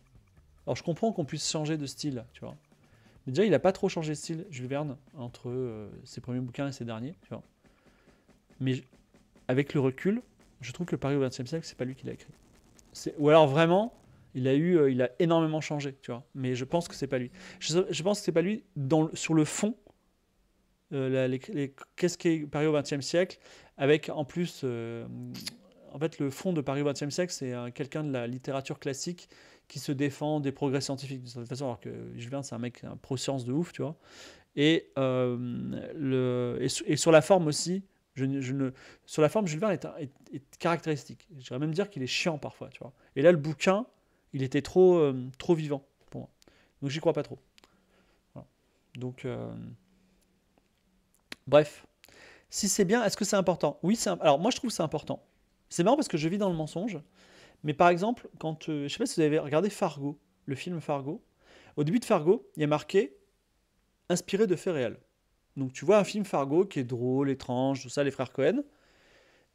alors je comprends qu'on puisse changer de style, tu vois. Mais déjà, il n'a pas trop changé de style, Jules Verne, entre euh, ses premiers bouquins et ses derniers, tu vois. Mais avec le recul, je trouve que Paris au XXe siècle, c'est pas lui qui l'a écrit. Ou alors vraiment, il a eu, euh, il a énormément changé, tu vois. Mais je pense que c'est pas lui. Je, pense que c'est pas lui dans, sur le fond. Euh, qu'est-ce qu'est Paris au XXe siècle Avec en plus, euh, en fait, le fond de Paris au XXe siècle, c'est quelqu'un de la littérature classique qui se défend des progrès scientifiques de toute façon, alors que Julien, c'est un mec un pro-science de ouf, tu vois. Et, le, et, sur la forme aussi, je, sur la forme, Jules Verne est, caractéristique. Je dirais même dire qu'il est chiant parfois, tu vois. Et là, le bouquin, il était trop, euh, trop vivant pour moi. Donc j'y crois pas trop. Donc, euh, bref. Si c'est bien, est-ce que c'est important Oui, c'est alors moi je trouve c'est important. C'est marrant parce que je vis dans le mensonge. Mais par exemple, quand euh, je sais pas si vous avez regardé Fargo, le film Fargo, au début de Fargo, il y a marqué inspiré de faits réels. Donc tu vois un film Fargo qui est drôle, étrange, tout ça, les frères Cohen.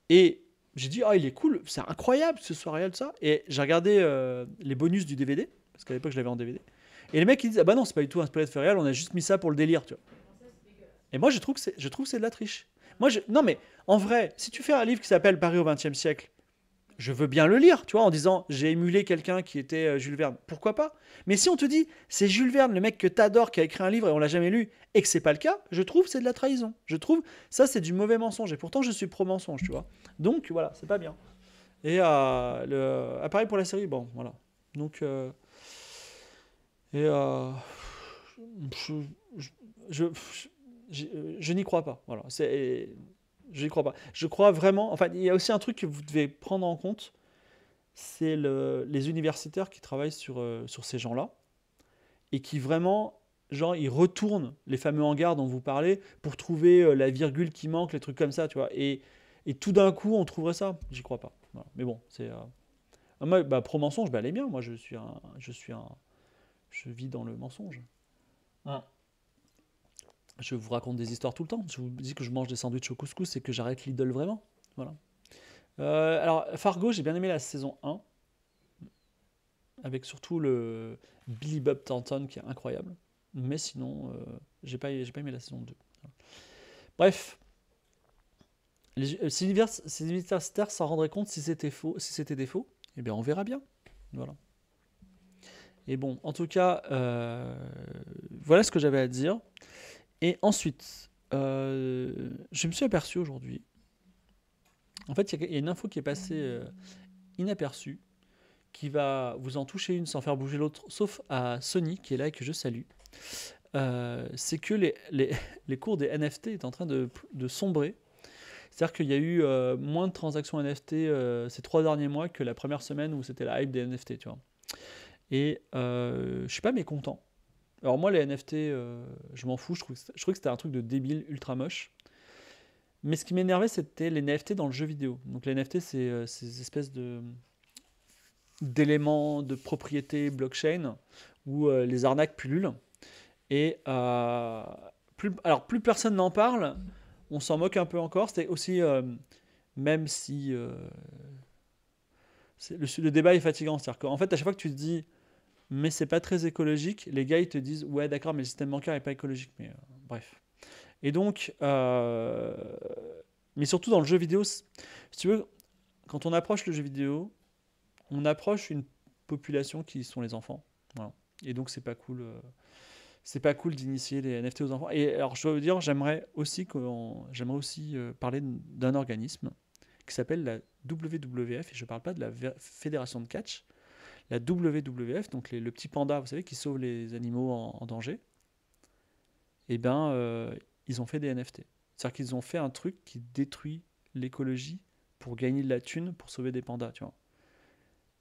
Et j'ai dit, oh, il est cool, c'est incroyable ce soir réel ça. Et j'ai regardé euh, les bonus du DVD, parce qu'à l'époque, je l'avais en DVD. Et les mecs, ils disent, ah bah non, c'est pas du tout inspiré de Ferial, on a juste mis ça pour le délire, tu vois. Et moi, je trouve que c'est, c'est de la triche. Moi, non, mais en vrai, si tu fais un livre qui s'appelle Paris au XXe siècle, je veux bien le lire, tu vois, en disant j'ai émulé quelqu'un qui était euh, Jules Verne, pourquoi pas Mais si on te dit c'est Jules Verne, le mec que t'adores, qui a écrit un livre et on l'a jamais lu, et que c'est pas le cas, je trouve c'est de la trahison. Je trouve ça c'est du mauvais mensonge. Et pourtant je suis pro mensonge, tu vois. Donc voilà, c'est pas bien. Et euh, le, ah, pour la série, bon voilà. Donc euh, et euh, je, je n'y crois pas. Voilà, c'est je n'y crois pas. Je crois vraiment. Enfin, il y a aussi un truc que vous devez prendre en compte c'est les universitaires qui travaillent sur, euh, sur ces gens-là et qui vraiment, genre, ils retournent les fameux hangars dont vous parlez pour trouver euh, la virgule qui manque, les trucs comme ça, tu vois. Et, et tout d'un coup, on trouverait ça. J'y crois pas. Mais bon, c'est. Euh, moi, bah, pro mensonge, bah, elle est bien. Moi, je suis un. Je suis un. Je vis dans le mensonge. Ah je vous raconte des histoires tout le temps. Je vous dis que je mange des sandwichs au couscous et que j'arrête Lidl vraiment. Voilà. Euh, alors, Fargo, j'ai bien aimé la saison 1. Avec surtout le Billy Bob Thornton qui est incroyable. Mais sinon, euh, j'ai pas, aimé la saison 2. Bref. Les, euh, l'universitaire s'en rendrait compte si c'était faux, si c'était des faux. Eh bien, on verra bien. Voilà. Et bon, en tout cas, euh, voilà ce que j'avais à dire. Et ensuite, euh, je me suis aperçu aujourd'hui, en fait, il y, a une info qui est passée euh, inaperçue, qui va vous en toucher une sans faire bouger l'autre, sauf à Sony, qui est là et que je salue. Euh, c'est que les, cours des NFT est en train de, sombrer. C'est-à-dire qu'il y a eu moins de transactions NFT ces trois derniers mois que la première semaine où c'était la hype des NFT, tu vois. Et je suis pas mécontent. Alors moi, les NFT, euh, je m'en fous, je trouve, que c'était un truc de débile, ultra moche. Mais ce qui m'énervait, c'était les NFT dans le jeu vidéo. Donc les NFT, c'est euh, ces espèces de d'éléments de propriété blockchain où euh, les arnaques pullulent. Et plus, alors plus personne n'en parle, on s'en moque un peu encore. C'était aussi, même si le, le, débat est fatigant, c'est-à-dire qu'en fait, à chaque fois que tu te dis mais c'est pas très écologique. Les gars, ils te disent, ouais, d'accord, mais le système bancaire n'est pas écologique, mais euh, bref. Et donc, euh, mais surtout dans le jeu vidéo, tu veux, quand on approche le jeu vidéo, on approche une population qui sont les enfants. Voilà. Et donc, c'est pas cool. Euh, c'est pas cool d'initier les NFT aux enfants. Et alors, je dois vous dire, j'aimerais aussi, j'aimerais aussi parler d'un organisme qui s'appelle la WWF, et je parle pas de la Fédération de catch, la WWF, donc le petit panda, vous savez, qui sauve les animaux en, danger, eh bien, euh, ils ont fait des NFT. C'est-à-dire qu'ils ont fait un truc qui détruit l'écologie pour gagner de la thune, pour sauver des pandas, tu vois.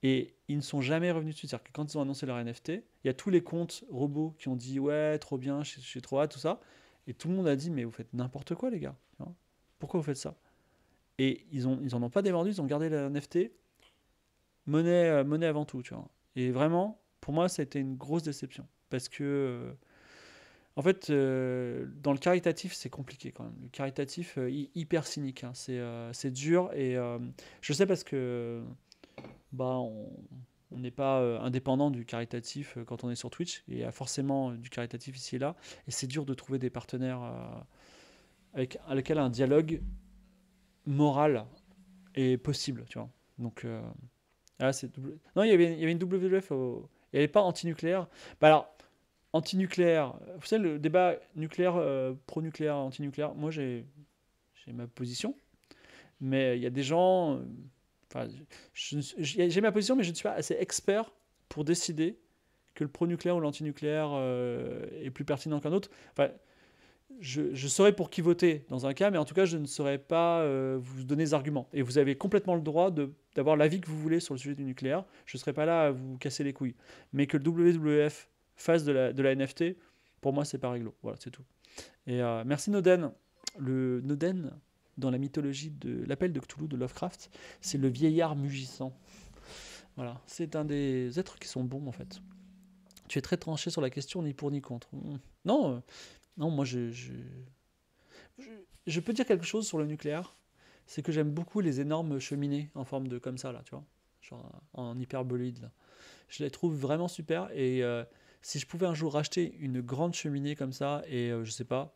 Et ils ne sont jamais revenus dessus. C'est-à-dire que quand ils ont annoncé leur NFT, il y a tous les comptes robots qui ont dit Ouais, trop bien, je suis trop hâte, tout ça. Et tout le monde a dit Mais vous faites n'importe quoi, les gars. Pourquoi vous faites ça Et ils, ont, en ont pas dévendu, ils ont gardé la NFT monnaie, euh, monnaie avant tout, tu vois. Et vraiment, pour moi, ça a été une grosse déception. Parce que, euh, en fait, euh, dans le caritatif, c'est compliqué quand même. Le caritatif, hyper cynique. Hein. C'est dur. Et je sais parce que, bah, on n'est pas indépendant du caritatif quand on est sur Twitch. Il y a forcément du caritatif ici et là. Et c'est dur de trouver des partenaires avec, avec lesquels un dialogue moral est possible. Tu vois. Donc, ah, c'est Non, il y, avait, il y avait une WWF. Elle Il pas anti-nucléaire. Bah alors, anti-nucléaire. Vous savez, le débat nucléaire, euh, pro-nucléaire, anti-nucléaire, moi, j'ai ma position. Mais il y a des gens. Euh, enfin, j'ai ma position, mais je ne suis pas assez expert pour décider que le pro-nucléaire ou l'anti-nucléaire euh, est plus pertinent qu'un autre. Enfin, je, saurais pour qui voter dans un cas, mais en tout cas, je ne saurais pas euh, vous donner des arguments. Et vous avez complètement le droit d'avoir l'avis que vous voulez sur le sujet du nucléaire. Je ne serai pas là à vous casser les couilles. Mais que le WWF fasse de la, NFT, pour moi, c'est pas réglo. Voilà, c'est tout. Et euh, merci Noden. Le Noden, dans la mythologie de l'appel de Cthulhu de Lovecraft, c'est le vieillard mugissant. Voilà, c'est un des êtres qui sont bons en fait. Tu es très tranché sur la question, ni pour ni contre. Hmm. Non, euh, non, moi, je, je, peux dire quelque chose sur le nucléaire. C'est que j'aime beaucoup les énormes cheminées en forme de comme ça, là, tu vois. Genre en hyperbolide. là. Je les trouve vraiment super. Et euh, si je pouvais un jour racheter une grande cheminée comme ça et, je euh, je sais pas,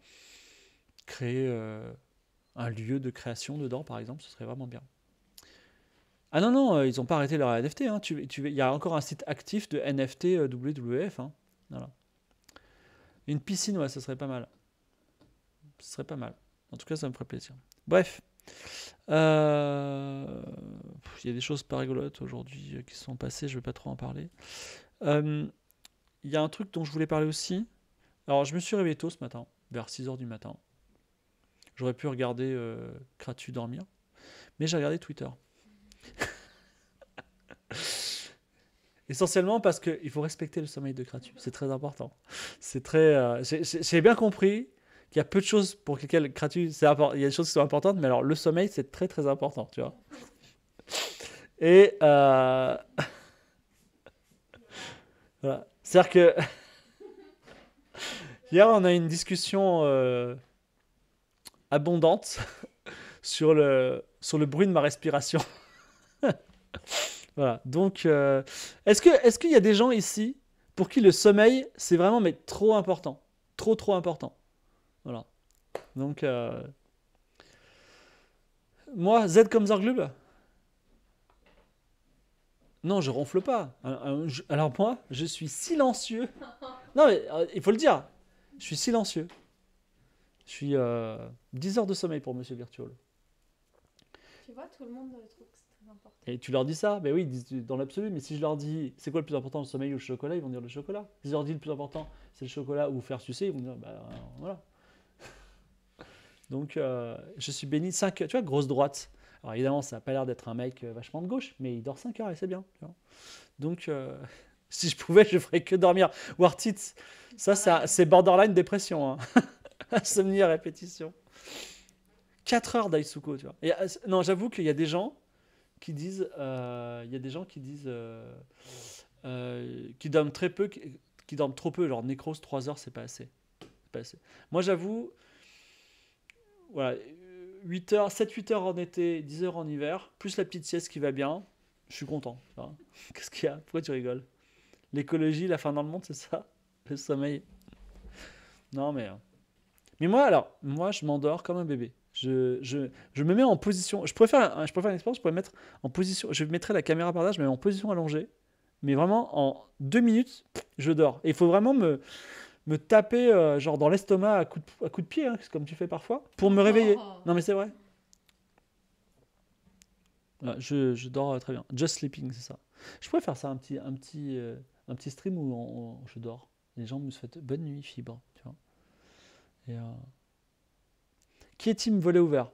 créer euh, un lieu de création dedans, par exemple, ce serait vraiment bien. Ah non, non, ils n'ont pas arrêté leur NFT. Il hein. tu, tu, y a encore un site actif de NFT WWF. Hein. Voilà. Une piscine, ouais, ça serait pas mal. Ce serait pas mal. En tout cas, ça me ferait plaisir. Bref. Euh, il y a des choses pas rigolotes aujourd'hui euh, qui sont passées, je ne vais pas trop en parler. Euh, il y a un truc dont je voulais parler aussi. Alors, je me suis réveillé tôt ce matin, vers 6h du matin. J'aurais pu regarder Kratu dormir, mais j'ai regardé Twitter. Essentiellement parce qu'il faut respecter le sommeil de Kratu. C'est très important. C'est très. Euh, j'ai bien compris qu'il y a peu de choses pour lesquelles Kratu... C'est il y a des choses qui sont importantes, mais alors le sommeil, c'est très très important, tu vois. Et. Euh, C'est-à-dire que. Hier, on a eu une discussion euh, abondante sur le, sur le bruit de ma respiration. Voilà. Donc, euh, est-ce que, est y a des gens ici pour qui le sommeil, c'est vraiment mais trop important Trop, trop important. Voilà. Donc, euh, moi, Z comme Zorglub Non, je ronfle pas. Alors, euh, moi, je suis silencieux. Non, mais il faut le dire. Je suis silencieux. Je suis 10 heures de sommeil pour Monsieur Virtual. Tu vois, tout le monde et tu leur dis ça, mais oui, dans l'absolu, mais si je leur dis c'est quoi le plus important, le sommeil ou le chocolat, ils vont dire le chocolat. Si je leur dis le plus important c'est le chocolat ou faire sucer, ils vont dire bah voilà. Donc euh, je suis béni 5 tu vois, grosse droite. Alors évidemment, ça n'a pas l'air d'être un mec euh, vachement de gauche, mais il dort 5 heures et c'est bien. Donc euh, si je pouvais, je ferais que dormir. Wartit, ça, ça c'est borderline dépression. Hein. Insomnie à répétition. 4 heures d'Aisuko, tu vois. Et, non, j'avoue qu'il y a des gens, qui disent, euh, il y a des gens qui disent, euh, euh, qui dorment très peu, qui, dorment trop peu, genre nécrose 3 heures, c'est pas assez. Pas assez. Moi j'avoue, voilà, 8 heures, 7-8 heures en été, 10 heures en hiver, plus la petite sieste qui va bien, je suis content. Qu'est-ce qu'il y a Pourquoi tu rigoles L'écologie, la fin dans le monde, c'est ça Le sommeil. Non mais... Hein. Mais moi alors, moi je m'endors comme un bébé. Je, me mets en position. Je pourrais je pourrais une expérience, je pourrais mettre en position. Je mettrais la caméra par là, je mets en position allongée. Mais vraiment, en deux minutes, je dors. il faut vraiment me, me taper euh, genre dans l'estomac à coups de, à coup de pied, hein, comme tu fais parfois, pour me réveiller. Oh. Non, mais c'est vrai. je, dors euh, très bien. Just sleeping, c'est ça. Je pourrais faire ça, un petit, un petit, euh, un petit stream où je dors. Les gens me souhaitent bonne nuit, fibre. Tu vois. Et. Qui est team volet ouvert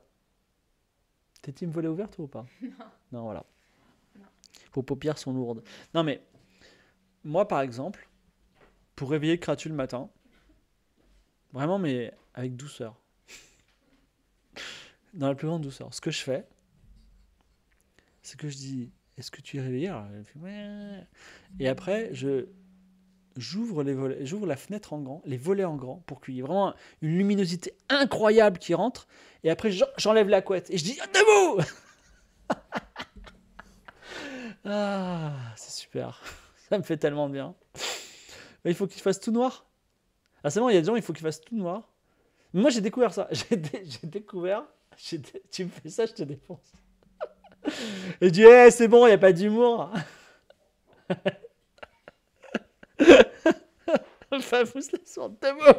T'es team volet ouvert toi ou pas Non. Non, voilà. Vos paupières sont lourdes. Non, mais moi par exemple, pour réveiller Kratu le matin, vraiment, mais avec douceur. Dans la plus grande douceur. Ce que je fais, c'est que je dis Est-ce que tu es réveillé Et après, je j'ouvre la fenêtre en grand, les volets en grand, pour qu'il y ait vraiment une luminosité incroyable qui rentre. Et après, j'enlève la couette et je dis ah, Debout Ah, c'est super. Ça me fait tellement bien. Mais il faut qu'il fasse tout noir. Ah, c'est bon, il y a des gens, il faut qu'il fasse tout noir. moi, j'ai découvert ça. J'ai découvert. tu me fais ça, je te défonce. Et je dis, eh, c'est bon, il n'y a pas d'humour la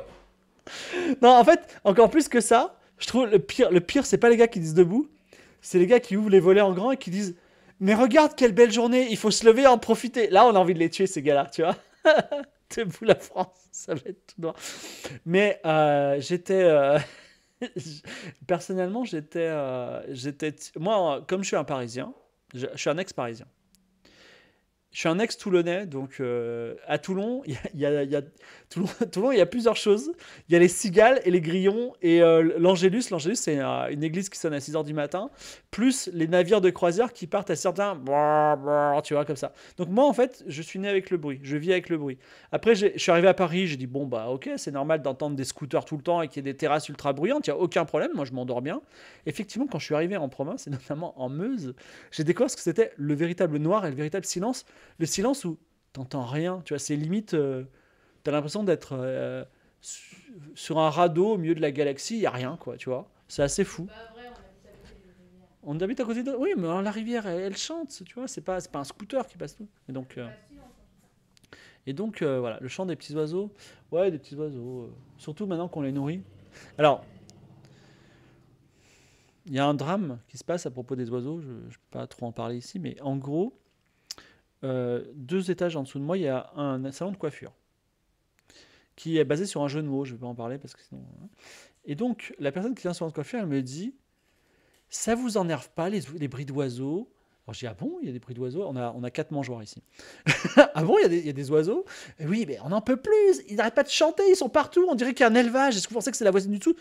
Non, en fait, encore plus que ça, je trouve le pire, le pire, c'est pas les gars qui disent debout, c'est les gars qui ouvrent les volets en grand et qui disent Mais regarde quelle belle journée, il faut se lever et en profiter. Là, on a envie de les tuer, ces gars-là, tu vois. debout la France, ça va être tout noir. Mais euh, j'étais. Euh, personnellement, j'étais. Euh, j'étais Moi, comme je suis un Parisien, je suis un ex-Parisien je suis un ex-Toulonnais, donc euh, à Toulon, il y, y a, le Toulon, il y a plusieurs choses. Il y a les cigales et les grillons et euh, l'Angélus. L'Angélus, c'est une église qui sonne à 6h du matin, plus les navires de croisière qui partent à certains... Tu vois, comme ça. Donc moi, en fait, je suis né avec le bruit. Je vis avec le bruit. Après, je suis arrivé à Paris, j'ai dit, bon, bah ok, c'est normal d'entendre des scooters tout le temps et qu'il y ait des terrasses ultra bruyantes. Il n'y a aucun problème, moi, je m'endors bien. Effectivement, quand je suis arrivé en province, et notamment en Meuse, j'ai découvert ce que c'était le véritable noir et le véritable silence. Le silence où t'entends rien, tu vois, c'est limite... Euh, l'impression d'être euh, sur un radeau au milieu de la galaxie, il n'y a rien, quoi, tu vois. C'est assez fou. Bah, on habite à côté de... Oui, mais la rivière, elle, chante, tu vois. C'est pas, pas un scooter qui passe tout. Et donc, euh, bah, et donc euh, voilà, le chant des petits oiseaux. Ouais, des petits oiseaux. Surtout maintenant qu'on les nourrit. Alors, il y a un drame qui se passe à propos des oiseaux. Je ne peux pas trop en parler ici, mais en gros, deux étages en dessous de moi, il y a un salon de coiffure qui est basé sur un jeu de mots. Je ne vais pas en parler parce que sinon. Hein. Et donc, la personne qui vient sur notre coiffure, elle me dit Ça vous énerve pas les, les d'oiseaux alors je dis, ah bon, il y a des bris d'oiseaux On a, on a quatre mangeoires ici. ah bon, il y, a des, il y a des oiseaux eh Oui, mais on n'en peut plus. Ils n'arrêtent pas de chanter, ils sont partout. On dirait qu'il y a un élevage. Est-ce que vous pensez que c'est la voisine du tout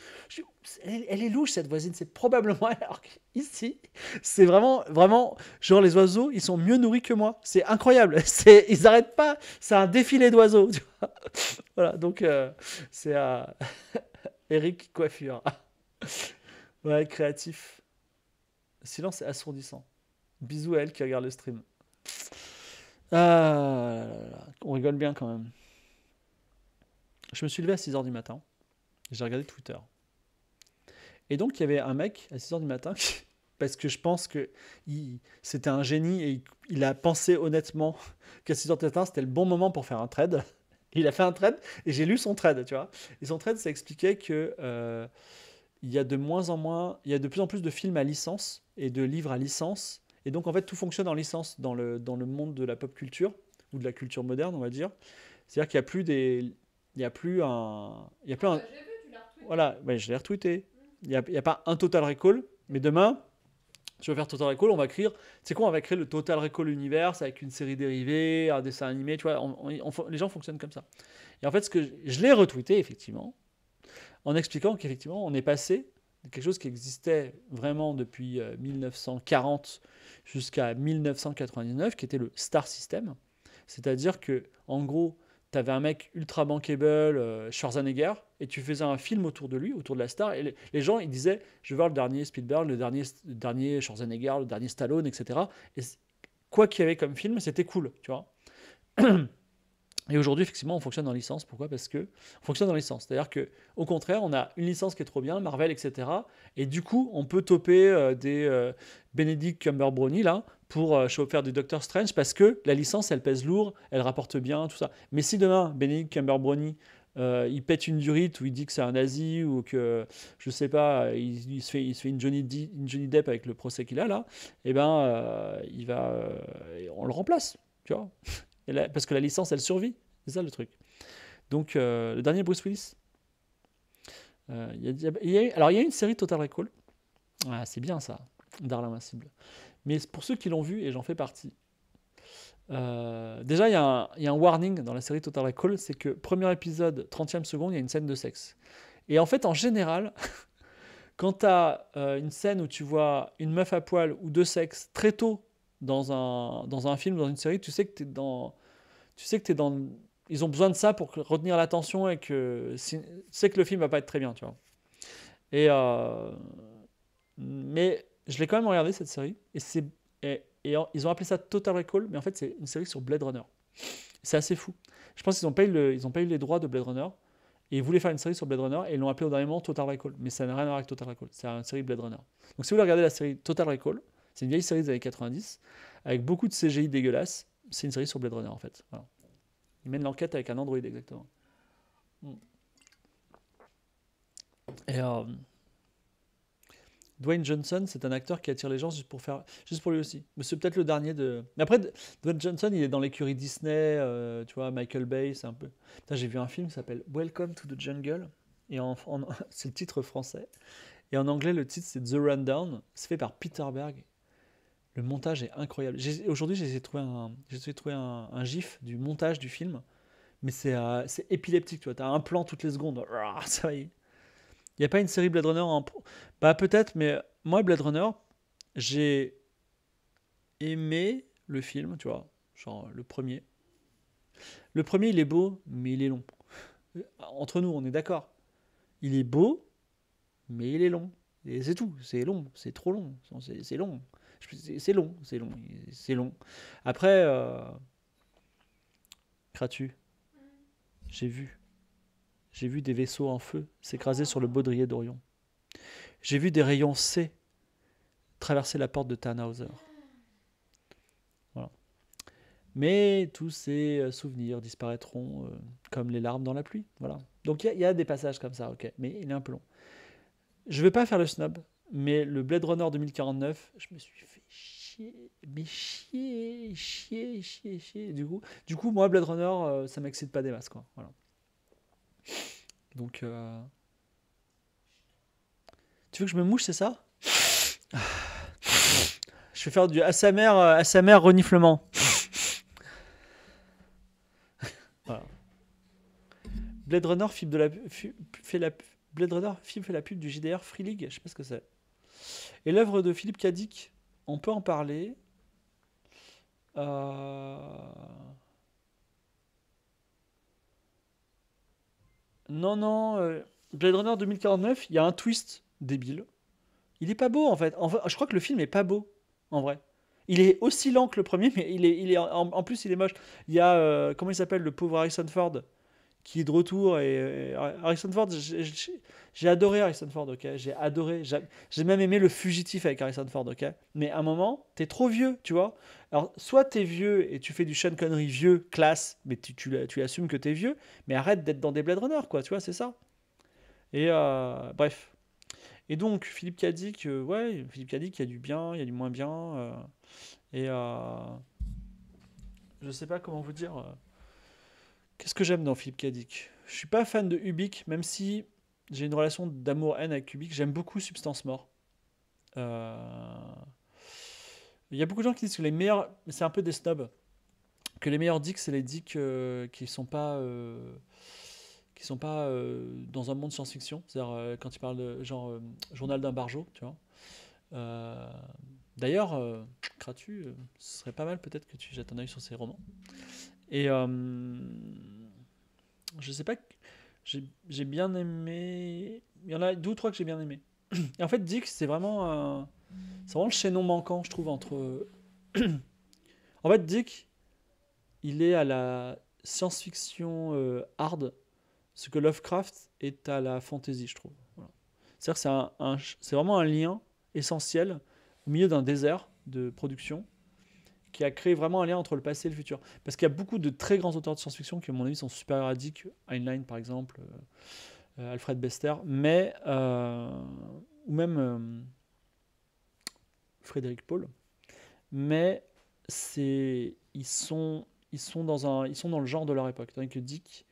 elle, est louche, cette voisine. C'est probablement. Alors ici, c'est vraiment, vraiment. Genre, les oiseaux, ils sont mieux nourris que moi. C'est incroyable. Ils n'arrêtent pas. C'est un défilé d'oiseaux. voilà, donc euh, c'est à Eric Coiffure. ouais, créatif. Silence est assourdissant. Bisous à elle qui regarde le stream. Ah, on rigole bien quand même. Je me suis levé à 6h du matin. J'ai regardé Twitter. Et donc, il y avait un mec à 6h du matin parce que je pense que c'était un génie et il, il a pensé honnêtement qu'à 6h du matin, c'était le bon moment pour faire un trade. Il a fait un trade et j'ai lu son trade, tu vois. Et son trade, ça expliquait que euh, il y a de moins en moins, il y a de plus en plus de films à licence et de livres à licence. Et donc, en fait, tout fonctionne en licence dans le, dans le monde de la pop culture ou de la culture moderne, on va dire. C'est-à-dire qu'il n'y a plus des. Il n'y a plus un. Il y a plus un. Ah, voilà, ouais, je l'ai retweeté. Il n'y a, a, pas un total recall, mais demain, tu vas faire Total Recall, on va écrire, C'est quoi, va créer le Total Recall Universe avec une série dérivée, un dessin animé, les gens fonctionnent comme ça. Et en fait, ce que je, l'ai retweeté, effectivement, en expliquant qu'effectivement, on est passé de quelque chose qui existait vraiment depuis 1940 euh, jusqu'à 1999, qui était le Star System. C'est-à-dire que, en gros, tu avais un mec ultra bankable, euh, Schwarzenegger, et tu faisais un film autour de lui, autour de la star. Et les gens, ils disaient, je veux voir le dernier Spielberg, le dernier, dernier Schwarzenegger, le dernier Stallone, etc. Et quoi qu'il y avait comme film, c'était cool, tu vois. Et aujourd'hui, effectivement, on fonctionne en licence. Pourquoi Parce que on fonctionne en licence. C'est-à-dire que, au contraire, on a une licence qui est trop bien, Marvel, etc. Et du coup, on peut toper euh, des euh, Benedict Cumberbatch là pour euh, faire du Doctor Strange parce que la licence, elle pèse lourd, elle rapporte bien, tout ça. Mais si demain Benedict Cumberbatch euh, il pète une durite ou il dit que c'est un nazi ou que, je sais pas, il, se, fait, il fait une, Johnny Depp avec le procès qu'il a là, et eh ben euh, il va, euh, on le remplace, tu vois. parce que la licence, elle survit, c'est ça le truc. Donc, le dernier Bruce Willis. alors, il y a une série Total Recall. Ah, c'est bien ça, Darla Massible, Mais pour ceux qui l'ont vu, et j'en fais partie, euh, déjà, il y, a un warning dans la série Total Recall, c'est que premier épisode, 30e seconde, il y a une scène de sexe. Et en fait, en général, quand tu as euh, une scène où tu vois une meuf à poil ou deux sexes très tôt dans un, dans un film, dans une série, tu sais que tu es dans... Tu sais que es dans ils ont besoin de ça pour retenir l'attention et que tu sais que le film va pas être très bien, tu vois. Et euh, mais je l'ai quand même regardé cette série et c'est et ils ont appelé ça Total Recall, mais en fait, c'est une série sur Blade Runner. C'est assez fou. Je pense qu'ils n'ont pas, eu les droits de Blade Runner. Et ils voulaient faire une série sur Blade Runner et ils l'ont appelé au dernier moment Total Recall. Mais ça n'a rien à voir avec Total Recall. C'est une série Blade Runner. Donc si vous regardez la série Total Recall, c'est une vieille série des années 90 avec beaucoup de CGI dégueulasse. C'est une série sur Blade Runner en fait. Ils mènent l'enquête avec un android exactement. Hmm. Et euh, Dwayne Johnson, c'est un acteur qui attire les gens juste pour, faire, juste pour lui aussi. Mais c'est peut-être le dernier de. Mais après, Dwayne Johnson, il est dans l'écurie Disney, euh, tu vois, Michael Bay, c'est un peu. J'ai vu un film qui s'appelle Welcome to the Jungle, et en, c'est le titre français. Et en anglais, le titre, c'est The Rundown. C'est fait par Peter Berg. Le montage est incroyable. Aujourd'hui, j'ai trouvé, un, trouvé un, gif du montage du film, mais c'est euh, épileptique, tu vois. T'as as un plan toutes les secondes. Ça y est. Il n'y a pas une série Blade Runner en. Bah, peut-être, mais moi, Blade Runner, j'ai aimé le film, tu vois, genre le premier. Le premier, il est beau, mais il est long. Euh, entre nous, on est d'accord. Il est beau, mais il est long. Et c'est tout, c'est long, c'est trop long, c'est long. C'est long, c'est long, c'est long. Après, euh... Cratu, j'ai vu. J'ai vu des vaisseaux en feu s'écraser sur le baudrier d'Orion. J'ai vu des rayons C traverser la porte de Tannhauser. Voilà. Mais tous ces euh, souvenirs disparaîtront euh, comme les larmes dans la pluie. Voilà. Donc il y, a des passages comme ça, ok, mais il est un peu long. Je vais pas faire le snob, mais le Blade Runner 2049, je me suis fait chier, mais chier, chier, chier, chier. Du coup, du coup moi, Blade Runner, ça euh, ça m'excite pas des masses, quoi. Voilà. Donc. Euh, tu veux que je me mouche, c'est ça Je vais faire du sa mère euh, reniflement. voilà. Blade Runner film de la, fait la Blade Runner film fait la pub du JDR Free League, je sais pas ce que c'est. Et l'œuvre de Philippe Cadic, on peut en parler. Euh... Non, non. Euh, Blade Runner 2049, il y a un twist débile. Il est pas beau en fait. je crois que le film est pas beau en vrai. Il est aussi lent que le premier, mais il est, il est en, plus il est moche. Il y a euh, comment il s'appelle le pauvre Harrison Ford qui est de retour. Et, euh, Harrison Ford, j'ai adoré Harrison Ford, ok J'ai adoré. J'ai même aimé le fugitif avec Harrison Ford, ok Mais à un moment, t'es trop vieux, tu vois Alors, soit t'es vieux et tu fais du Sean Connery vieux, classe, mais tu, tu, assumes que t'es vieux, mais arrête d'être dans des Blade Runner, quoi, tu vois, c'est ça. Et euh, bref. Et donc, Philippe Cadic, que ouais, Philippe il y a du bien, il y a du moins bien. Euh, et je sais pas comment vous dire. Qu'est-ce que j'aime dans Philippe Kadik Je suis pas fan de Ubik, même si j'ai une relation d'amour-haine avec Ubik. J'aime beaucoup Substance Mort. Euh, il y a beaucoup de gens qui disent que les meilleurs, c'est un peu des snobs, que les meilleurs dicks, c'est les dicks euh, qui sont pas, euh, qui sont pas dans un monde science-fiction. C'est-à-dire quand ils parlent de genre journal d'un barjo, tu vois. D'ailleurs, Kratu, ce serait pas mal peut-être que tu jettes un oeil sur ces romans. Et euh, je sais pas, j'ai bien aimé. Il y en a deux ou trois que j'ai bien aimé. Et en fait, Dick c'est vraiment, c'est vraiment le chaînon manquant, je trouve, entre. en fait, Dick, il est à la science-fiction euh, hard, ce que Lovecraft est à la fantasy, je trouve. C'est-à-dire, c'est vraiment un lien essentiel au milieu d'un désert de production qui a créé vraiment un lien entre le passé et le futur. Parce qu'il y a beaucoup de très grands auteurs de science-fiction qui, à mon avis, sont supérieurs à Dick, Heinlein par exemple, euh, euh, Alfred Bester, mais euh, ou même Frédéric Paul. Mais c'est ils sont ils sont dans un ils sont dans le genre de leur époque. Tandis que Dick,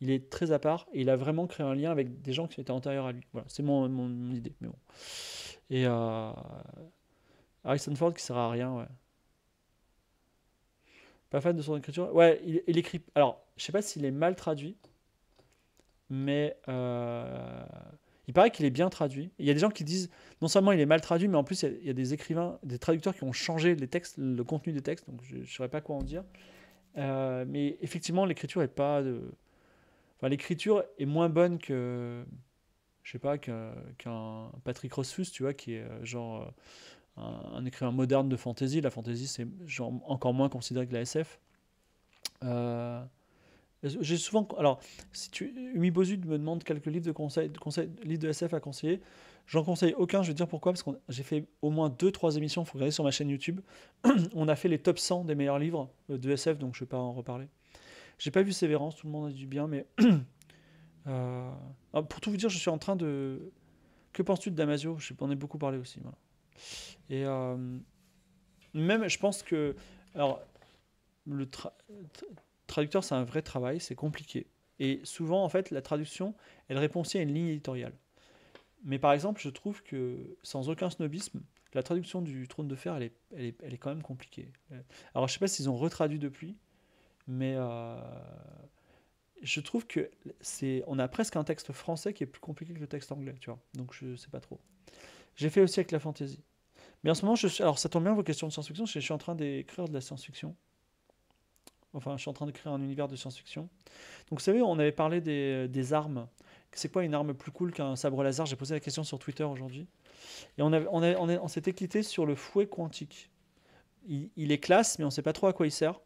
il est très à part et il a vraiment créé un lien avec des gens qui étaient antérieurs à lui. Voilà, c'est mon, mon, idée. Mais bon. Et Harrison Ford qui sert à rien, ouais. Pas fan de son écriture Ouais, il, écrit. Alors, je sais pas s'il est mal traduit, mais euh, il paraît qu'il est bien traduit. Il y a des gens qui disent non seulement il est mal traduit, mais en plus, il y, a, des écrivains, des traducteurs qui ont changé les textes, le contenu des textes, donc je ne saurais pas quoi en dire. Euh, mais effectivement, l'écriture est pas. De... Enfin, l'écriture est moins bonne que. Je sais pas, qu'un Patrick Rothfuss, tu vois, qui est euh, genre un, écrivain moderne de fantasy. La fantasy, c'est encore moins considéré que la SF. Euh, j'ai souvent. Alors, si tu, Umi Bozud me demande quelques livres de conseils, de conseils, de SF à conseiller. J'en conseille aucun, je vais te dire pourquoi, parce que j'ai fait au moins 2-3 émissions, il faut regarder sur ma chaîne YouTube. on a fait les top 100 des meilleurs livres euh, de SF, donc je ne vais pas en reparler. J'ai pas vu Sévérance, tout le monde a dit du bien, mais. Euh, ah, pour tout vous dire, je suis en train de. Que penses-tu de Damasio Je ai beaucoup parlé aussi. Voilà. Et euh, même, je pense que. Alors, le traducteur, c'est un vrai travail, c'est compliqué. Et souvent, en fait, la traduction, elle répond aussi à une ligne éditoriale. Mais par exemple, je trouve que, sans aucun snobisme, la traduction du Trône de Fer, elle est, elle est, elle est quand même compliquée. Alors, je sais pas s'ils ont retraduit depuis, mais euh, je trouve que c'est, on a presque un texte français qui est plus compliqué que le texte anglais, tu vois. Donc, je sais pas trop. J'ai fait aussi avec la fantaisie. Mais en ce moment, alors ça tombe bien vos questions de science-fiction, je suis en train d'écrire de la science-fiction. Enfin, je suis en train de créer un univers de science-fiction. Donc, vous savez, on avait parlé des, armes. C'est quoi une arme plus cool qu'un sabre laser J'ai posé la question sur Twitter aujourd'hui. Et on, avait, on, s'était quitté sur le fouet quantique. Il, est classe, mais on ne sait pas trop à quoi il sert.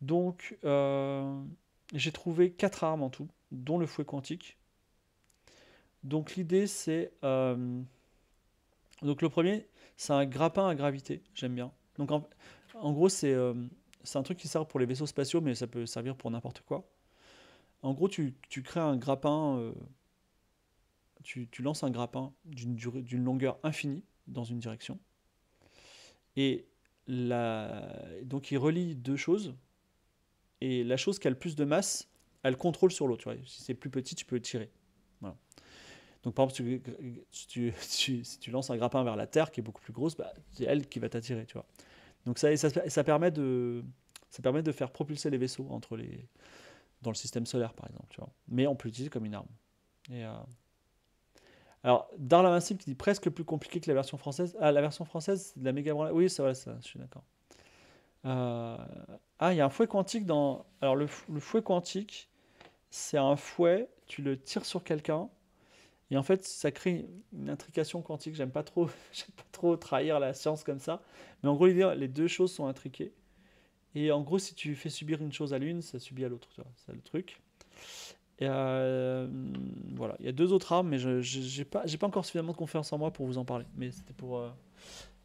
Donc, euh, j'ai trouvé quatre armes en tout, dont le fouet quantique. Donc, l'idée, c'est. Euh, donc le premier, c'est un grappin à gravité, j'aime bien. Donc en, gros, euh, c'est un truc qui sert pour les vaisseaux spatiaux, mais ça peut servir pour n'importe quoi. En gros, tu, crées un grappin, euh, tu, lances un grappin d'une longueur infinie dans une direction. Et la, donc il relie deux choses. Et la chose qui a le plus de masse, elle contrôle sur l'autre. Si c'est plus petit, tu peux tirer. Voilà. Donc, par exemple, si tu, si tu lances un grappin vers la terre qui est beaucoup plus grosse, bah, c'est elle qui va t'attirer, tu vois. Donc, ça, ça, permet de, ça permet de faire propulser les vaisseaux entre les, dans le système solaire, par exemple, tu vois. Mais on peut l'utiliser comme une arme. Et, euh, Alors, Darla massive qui dit presque plus compliqué que la version française. Ah, la version française, c'est de la méga Oui, ça vrai, je suis d'accord. Euh, ah, il y a un fouet quantique dans. Alors, le, le fouet quantique, c'est un fouet, tu le tires sur quelqu'un et en fait, ça crée une intrication quantique. J'aime pas trop, pas trop trahir la science comme ça. Mais en gros, les deux choses sont intriquées. Et en gros, si tu fais subir une chose à l'une, ça subit à l'autre. C'est le truc. Euh, voilà. Il y a deux autres armes, mais je n'ai pas, encore suffisamment de confiance en moi pour vous en parler. Mais c'était pour. Euh,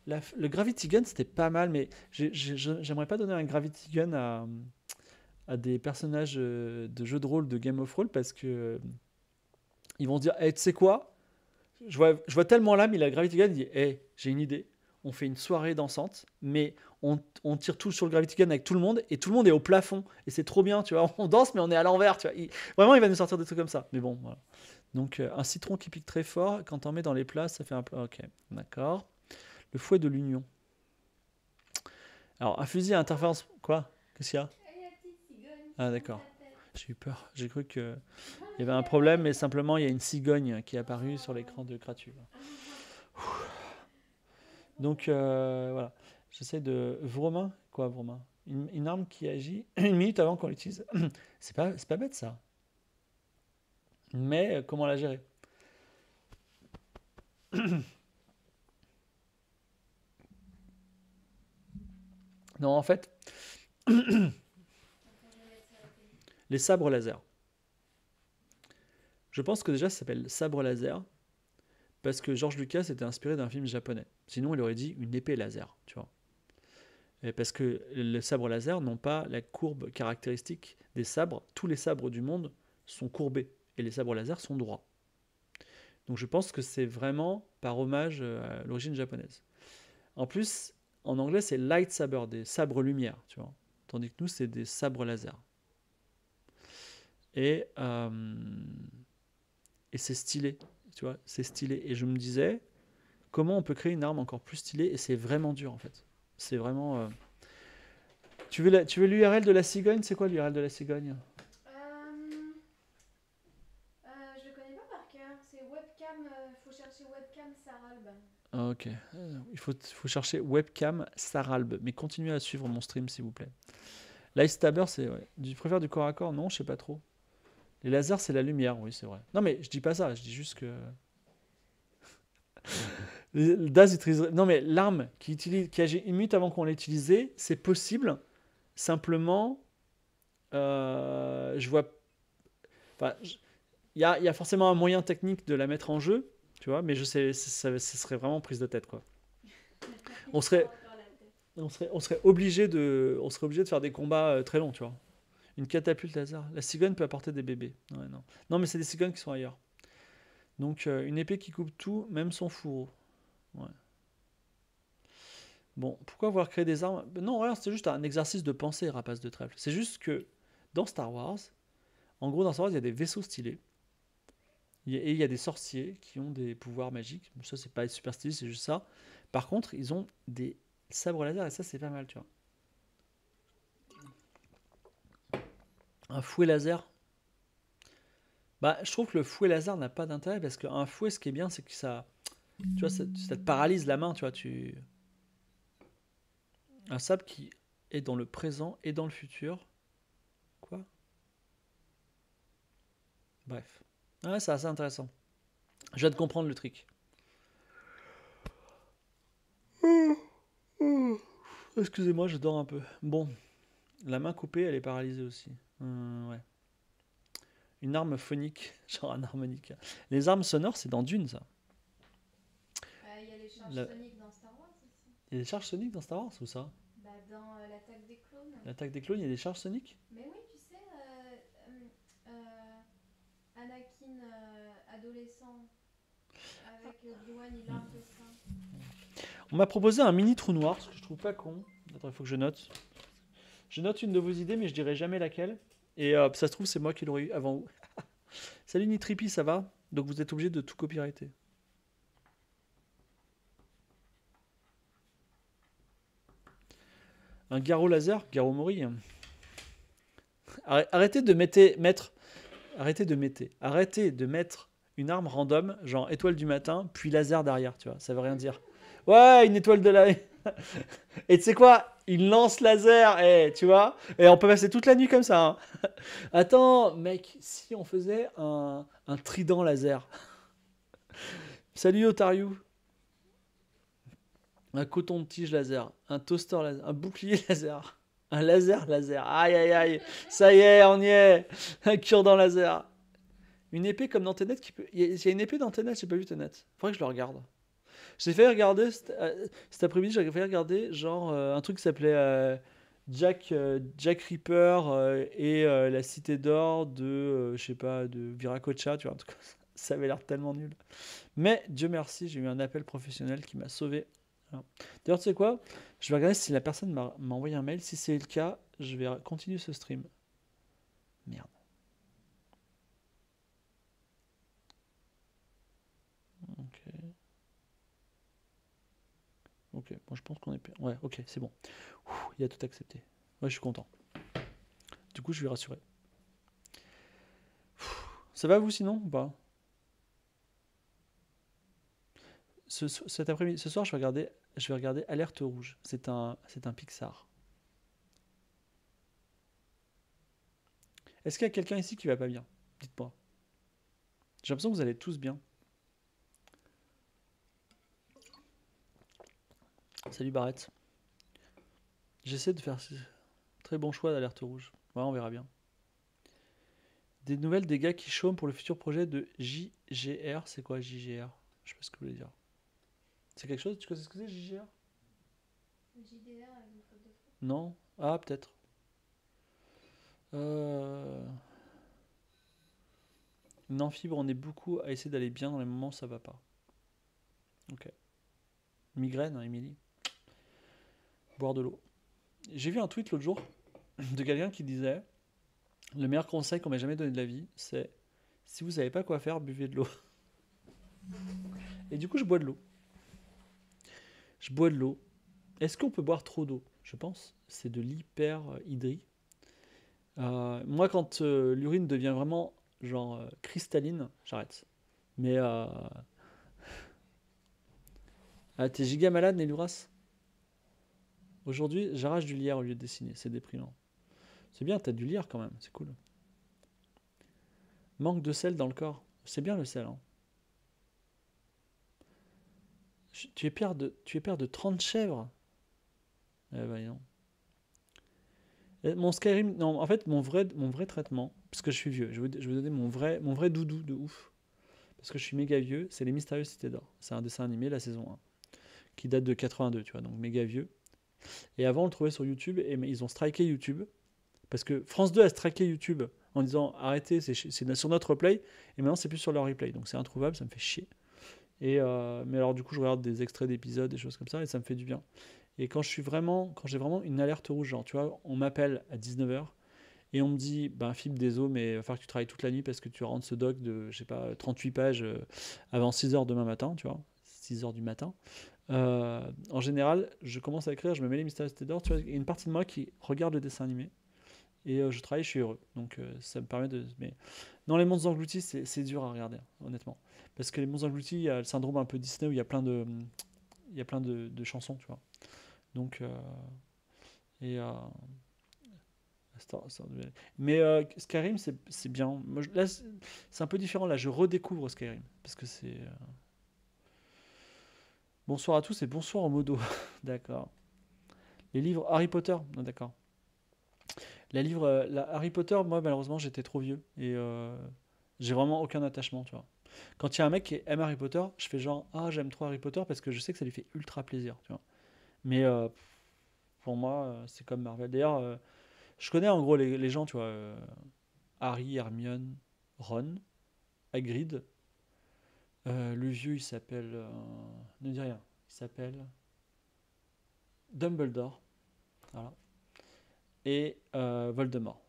le Gravity Gun, c'était pas mal, mais j'aimerais pas donner un Gravity Gun à, des personnages euh, de jeux de rôle de Game of Thrones parce que ils vont dire, hey, eh, tu sais quoi je vois, je vois tellement l'âme, il a Gravity Gun, il dit, hey, eh, j'ai une idée, on fait une soirée dansante, mais on, tire tout sur le Gravity Gun avec tout le monde, et tout le monde est au plafond, et c'est trop bien, tu vois, on danse, mais on est à l'envers, tu vois. vraiment, il va nous sortir des trucs comme ça, mais bon, voilà. Donc, euh, un citron qui pique très fort, quand on met dans les plats, ça fait un plat, ok, d'accord. Le fouet de l'union. Alors, un fusil à interférence, quoi Qu'est-ce qu'il y a Ah, d'accord. J'ai eu peur. J'ai cru qu'il y avait un problème, mais simplement, il y a une cigogne qui est apparue sur l'écran de Cratule. Donc, euh, voilà. J'essaie de. Vromain Quoi, Vromain une, arme qui agit une minute avant qu'on l'utilise. C'est pas, pas bête, ça. Mais comment la gérer Non, en fait les sabres laser. Je pense que déjà ça s'appelle sabre laser parce que George Lucas était inspiré d'un film japonais. Sinon, il aurait dit une épée laser, tu vois. parce que les sabres laser n'ont pas la courbe caractéristique des sabres. Tous les sabres du monde sont courbés et les sabres laser sont droits. Donc je pense que c'est vraiment par hommage euh, à l'origine japonaise. En plus, en anglais, c'est light saber, des sabres lumière, tu vois. Tandis que nous, c'est des sabres laser. Euh, et, c'est stylé, tu vois, c'est stylé. Et je me disais, comment on peut créer une arme encore plus stylée Et c'est vraiment dur, en fait. C'est vraiment... Euh, tu veux l'URL de la cigogne C'est quoi l'URL de la cigogne Ok. Il faut, faut, chercher webcam Saralbe. Mais continuez à suivre mon stream, s'il vous plaît. L'ice taber, c'est. Ouais. Tu préfères du corps à corps Non, je sais pas trop. Les lasers, c'est la lumière, oui, c'est vrai. Non, mais je dis pas ça, je dis juste que. Non, mais l'arme qui, utilise, qui agit une minute avant qu'on l'ait utilisée, c'est possible. Simplement, euh, je vois. Il y, a, forcément un moyen technique de la mettre en jeu, tu vois, mais je sais, ça, ça serait vraiment prise de tête, quoi. On serait, on serait, on serait obligé de, on serait obligé de faire des combats euh, très longs, tu vois. Une catapulte laser. La cigogne peut apporter des bébés. non. non, mais c'est des cigognes qui sont ailleurs. Donc, euh, une épée qui coupe tout, même son fourreau. Bon, pourquoi avoir créé des armes ben Non, c'est juste un exercice de pensée, rapace de trèfle. C'est juste que dans Star Wars, en gros, dans Star Wars, il y a des vaisseaux stylés. Et il y a des sorciers qui ont des pouvoirs magiques. Ça, c'est pas super stylé, c'est juste ça. Par contre, ils ont des sabres laser et ça, c'est pas mal, tu vois. Un fouet laser bah, je trouve que le fouet laser n'a pas d'intérêt parce qu'un fouet, ce qui est bien, c'est que ça, tu vois, ça, te paralyse la main, tu vois, tu... Un sable qui est dans le présent et dans le futur. Quoi Bref. Ah ouais, c'est assez intéressant. Je viens de comprendre le trick. Excusez-moi, je dors un peu. Bon, la main coupée, elle est paralysée aussi. Hum, ouais. Une arme phonique, genre un harmonica. Les armes sonores, c'est dans Dune, ça. Bah, il y a les charges soniques dans Star Wars aussi. Il y a des charges soniques dans Star Wars ou ça bah, Dans euh, l'attaque des clones. L'attaque des clones, il y a des charges soniques Mais oui, tu sais, euh, hum, euh, Anakin adolescent, avec Obi-Wan, il a un peu ça. On m'a proposé un mini trou noir, ce que je trouve pas con. Attends, il faut que je note. Je note une de vos idées, mais je dirai jamais laquelle. Et euh, ça se trouve, c'est moi qui l'aurais eu avant vous. Salut Nitripi, ça va Donc vous êtes obligé de tout copier copyrighter. Un garrot laser Garrot Mori. Arrêtez de mettre, Arrêtez de mettre. Arrêtez de mettre une arme random, genre étoile du matin, puis laser derrière, tu vois. Ça veut rien dire. Ouais, une étoile de la. Et tu sais quoi il lance laser, eh, tu vois. Et on peut passer toute la nuit comme ça. Hein. Attends, mec, si on faisait un, trident laser. Salut Otariou. Un coton-tige de laser, un toaster laser, un bouclier laser, un laser laser. Aïe aïe aïe, ça y est, on y est. Un cure-dent laser. Une épée comme dans Tenet qui peut. Il y a une épée dans Tenet, j'ai pas vu Tenet. Faudrait que je le regarde. J'ai fait regarder cet euh, après-midi, j'avais fait regarder genre euh, un truc qui s'appelait euh, Jack Jack Ripper et la Cité d'or de je sais pas de Viracocha, tu En tout cas, ça avait l'air tellement nul. Mais Dieu merci, j'ai eu un appel professionnel qui m'a sauvé. D'ailleurs, tu sais quoi Je vais regarder si la personne m'a envoyé un mail. Si c'est le cas, je vais continuer ce stream. Merde. Ok, moi je pense qu'on est. Ouais, ok, c'est bon. Il il a tout accepté. Ouais, je suis content. Du coup, je vais rassurer. Ça va vous sinon ou pas ce, cet après-midi, ce soir, je vais regarder, je vais regarder Alerte Rouge. C'est un, c'est un Pixar. Est-ce qu'il y a quelqu'un ici qui va pas bien Dites-moi. J'ai l'impression que vous allez tous bien. Salut Barrett. J'essaie de faire très bon choix d'alerte rouge. on verra bien. Des nouvelles des gars qui chôment pour le futur projet de JGR. C'est quoi JGR Je sais pas ce que vous voulez dire. C'est quelque chose Tu sais ce que c'est JGR JDR avec une de Non Ah, peut-être. Euh... Non, fibre, on est beaucoup à essayer d'aller bien dans les moments où ça va pas. Ok. Migraine, hein, Émilie boire de l'eau. J'ai vu un tweet l'autre jour de quelqu'un qui disait Le meilleur conseil qu'on m'ait jamais donné de la vie, c'est si vous savez pas quoi faire, buvez de l'eau. Et du coup, je bois de l'eau. Je bois de l'eau. Est-ce qu'on peut boire trop d'eau Je pense. C'est de l'hyper Euh, moi, quand euh, l'urine devient vraiment genre euh, cristalline, j'arrête. Mais. Euh, ah, t'es giga malade, Nelluras Aujourd'hui, j'arrache du lierre au lieu de dessiner. C'est déprimant. C'est bien, t'as du lierre quand même. C'est cool. Manque de sel dans le corps. C'est bien le sel. Hein. Tu es, père de, tu es père de 30 chèvres Eh ben non. mon Skyrim, non, en fait, mon vrai, mon vrai traitement, parce que je suis vieux, je vais, vous donner mon vrai, mon vrai doudou de ouf, parce que je suis méga vieux, c'est Les Mystérieuses Cités d'Or. C'est un dessin animé, la saison 1, qui date de 82, tu vois, donc méga vieux. Et avant, on le trouvait sur YouTube, et mais ils ont striké YouTube. Parce que France 2 a striké YouTube en disant arrêtez, c'est sur notre replay, et maintenant c'est plus sur leur replay. Donc c'est introuvable, ça me fait chier. Et euh, mais alors du coup, je regarde des extraits d'épisodes, des choses comme ça, et ça me fait du bien. Et quand je suis vraiment, quand j'ai vraiment une alerte rouge, genre, tu vois, on m'appelle à 19h et on me dit, ben Philippe, eaux mais il va falloir que tu travailles toute la nuit parce que tu rentres ce doc de, je sais pas, 38 pages euh, avant 6h demain matin, tu vois, 6h du matin. Euh, en général, je commence à écrire, je me mets les mystères d'or, tu vois, il y a une partie de moi qui regarde le dessin animé. Et euh, je travaille, je suis heureux. Donc euh, ça me permet de. Mais non, les Mondes engloutis, c'est dur à regarder, hein, honnêtement. Parce que les Mondes engloutis, il y a le syndrome un peu Disney où il y a plein de, il y a plein de, chansons, tu vois. Donc. et. Mais Skyrim, c'est bien. là, c'est un peu différent. Là, je redécouvre Skyrim. Parce que c'est. Bonsoir à tous et bonsoir au modo. d'accord. Les livres Harry Potter, d'accord. Euh, la livre, Harry Potter, moi malheureusement j'étais trop vieux et euh, j'ai vraiment aucun attachement, tu vois. Quand il y a un mec qui aime Harry Potter, je fais genre ah j'aime trop Harry Potter parce que je sais que ça lui fait ultra plaisir, tu vois. Mais euh, pour moi c'est comme Marvel. D'ailleurs, je connais en gros les, gens, tu vois, Harry, Hermione, Ron, Hagrid, euh, le vieux, il s'appelle. Euh, ne dis rien. Il s'appelle. Dumbledore. Voilà. Et euh, Voldemort.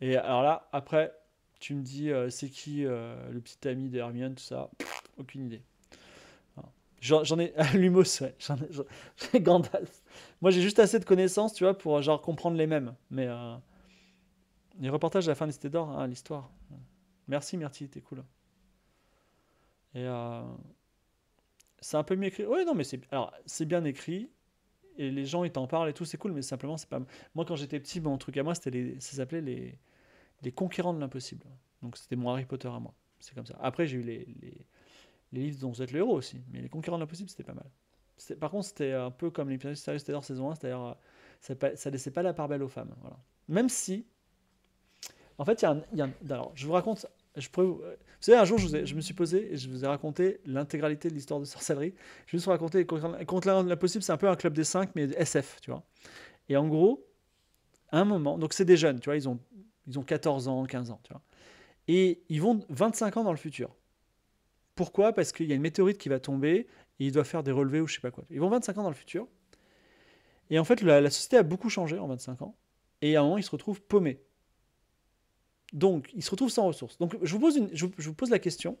Et alors là, après, tu me dis, c'est qui le petit ami de Hermione, tout ça Aucune idée. J'en ai. Lumos, ouais. J'en ai, Gandalf. Moi, j'ai juste assez de connaissances, tu vois, pour genre comprendre les mêmes. Mais. les reportages à la fin de d'Or, hein, l'histoire. Merci, merci. t'es cool. Et euh, c'est un peu mieux écrit. Oui, non, mais c'est alors c'est bien écrit et les gens ils t'en parlent et tout, c'est cool, mais simplement c'est pas. Moi quand j'étais petit, mon truc à moi c'était les... ça s'appelait les les conquérants de l'impossible. Donc c'était mon Harry Potter à moi. C'est comme ça. Après j'ai eu les, les, livres dont vous êtes le héros aussi, mais les conquérants de l'impossible c'était pas mal. Par contre c'était un peu comme les Star leur saison 1, c'est-à-dire euh, ça, ça laissait pas la part belle aux femmes. Voilà. Même si en fait, il y a alors, je vous raconte je vous... savez, un jour, je, je, me suis posé et je vous ai raconté l'intégralité de l'histoire de sorcellerie. Je me suis raconté, contre l'impossible, c'est un peu un club des 5, mais SF, tu vois. Et en gros, à un moment, donc c'est des jeunes, tu vois, ils ont, ils ont 14 ans, 15 ans, tu vois. Et ils vont 25 ans dans le futur. Pourquoi Parce qu'il y a une météorite qui va tomber et ils doivent faire des relevés ou je sais pas quoi. Ils vont 25 ans dans le futur. Et en fait, la société a beaucoup changé en 25 ans. Et à un moment, ils se retrouvent paumés. Donc, il se retrouve sans ressources. Donc, je vous pose, une, je, vous pose la question.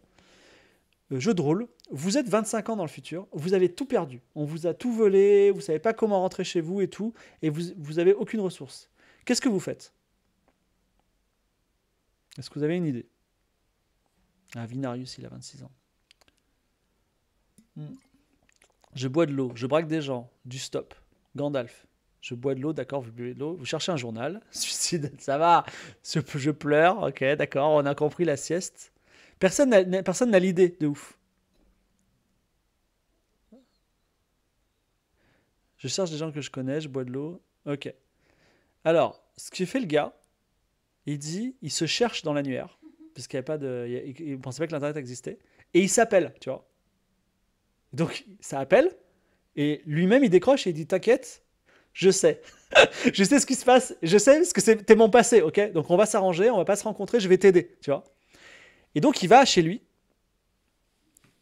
Euh, jeu de rôle, vous êtes 25 ans dans le futur, vous avez tout perdu, on vous a tout volé, vous savez pas comment rentrer chez vous et tout, et vous, n'avez avez aucune ressource. Qu'est-ce que vous faites Est-ce que vous avez une idée Ah, Vinarius, il a 26 ans. Hmm. Je bois de l'eau, je braque des gens, du stop, Gandalf je bois de l'eau, d'accord, vous buvez de l'eau, vous cherchez un journal, suicide, ça va, je pleure, ok, d'accord, on a compris la sieste. Personne n'a, l'idée de ouf. Je cherche des gens que je connais, je bois de l'eau, ok. Alors, ce que fait le gars, il dit, il se cherche dans l'annuaire, puisqu'il n'y pas de, il, pensait pas que l'internet existait, et il s'appelle, tu vois. Donc, ça appelle, et lui-même il décroche et il dit, t'inquiète, je sais. je sais ce qui se passe, je sais ce que c'est mon passé, ok Donc on va s'arranger, on va pas se rencontrer, je vais t'aider, tu vois Et donc il va chez lui,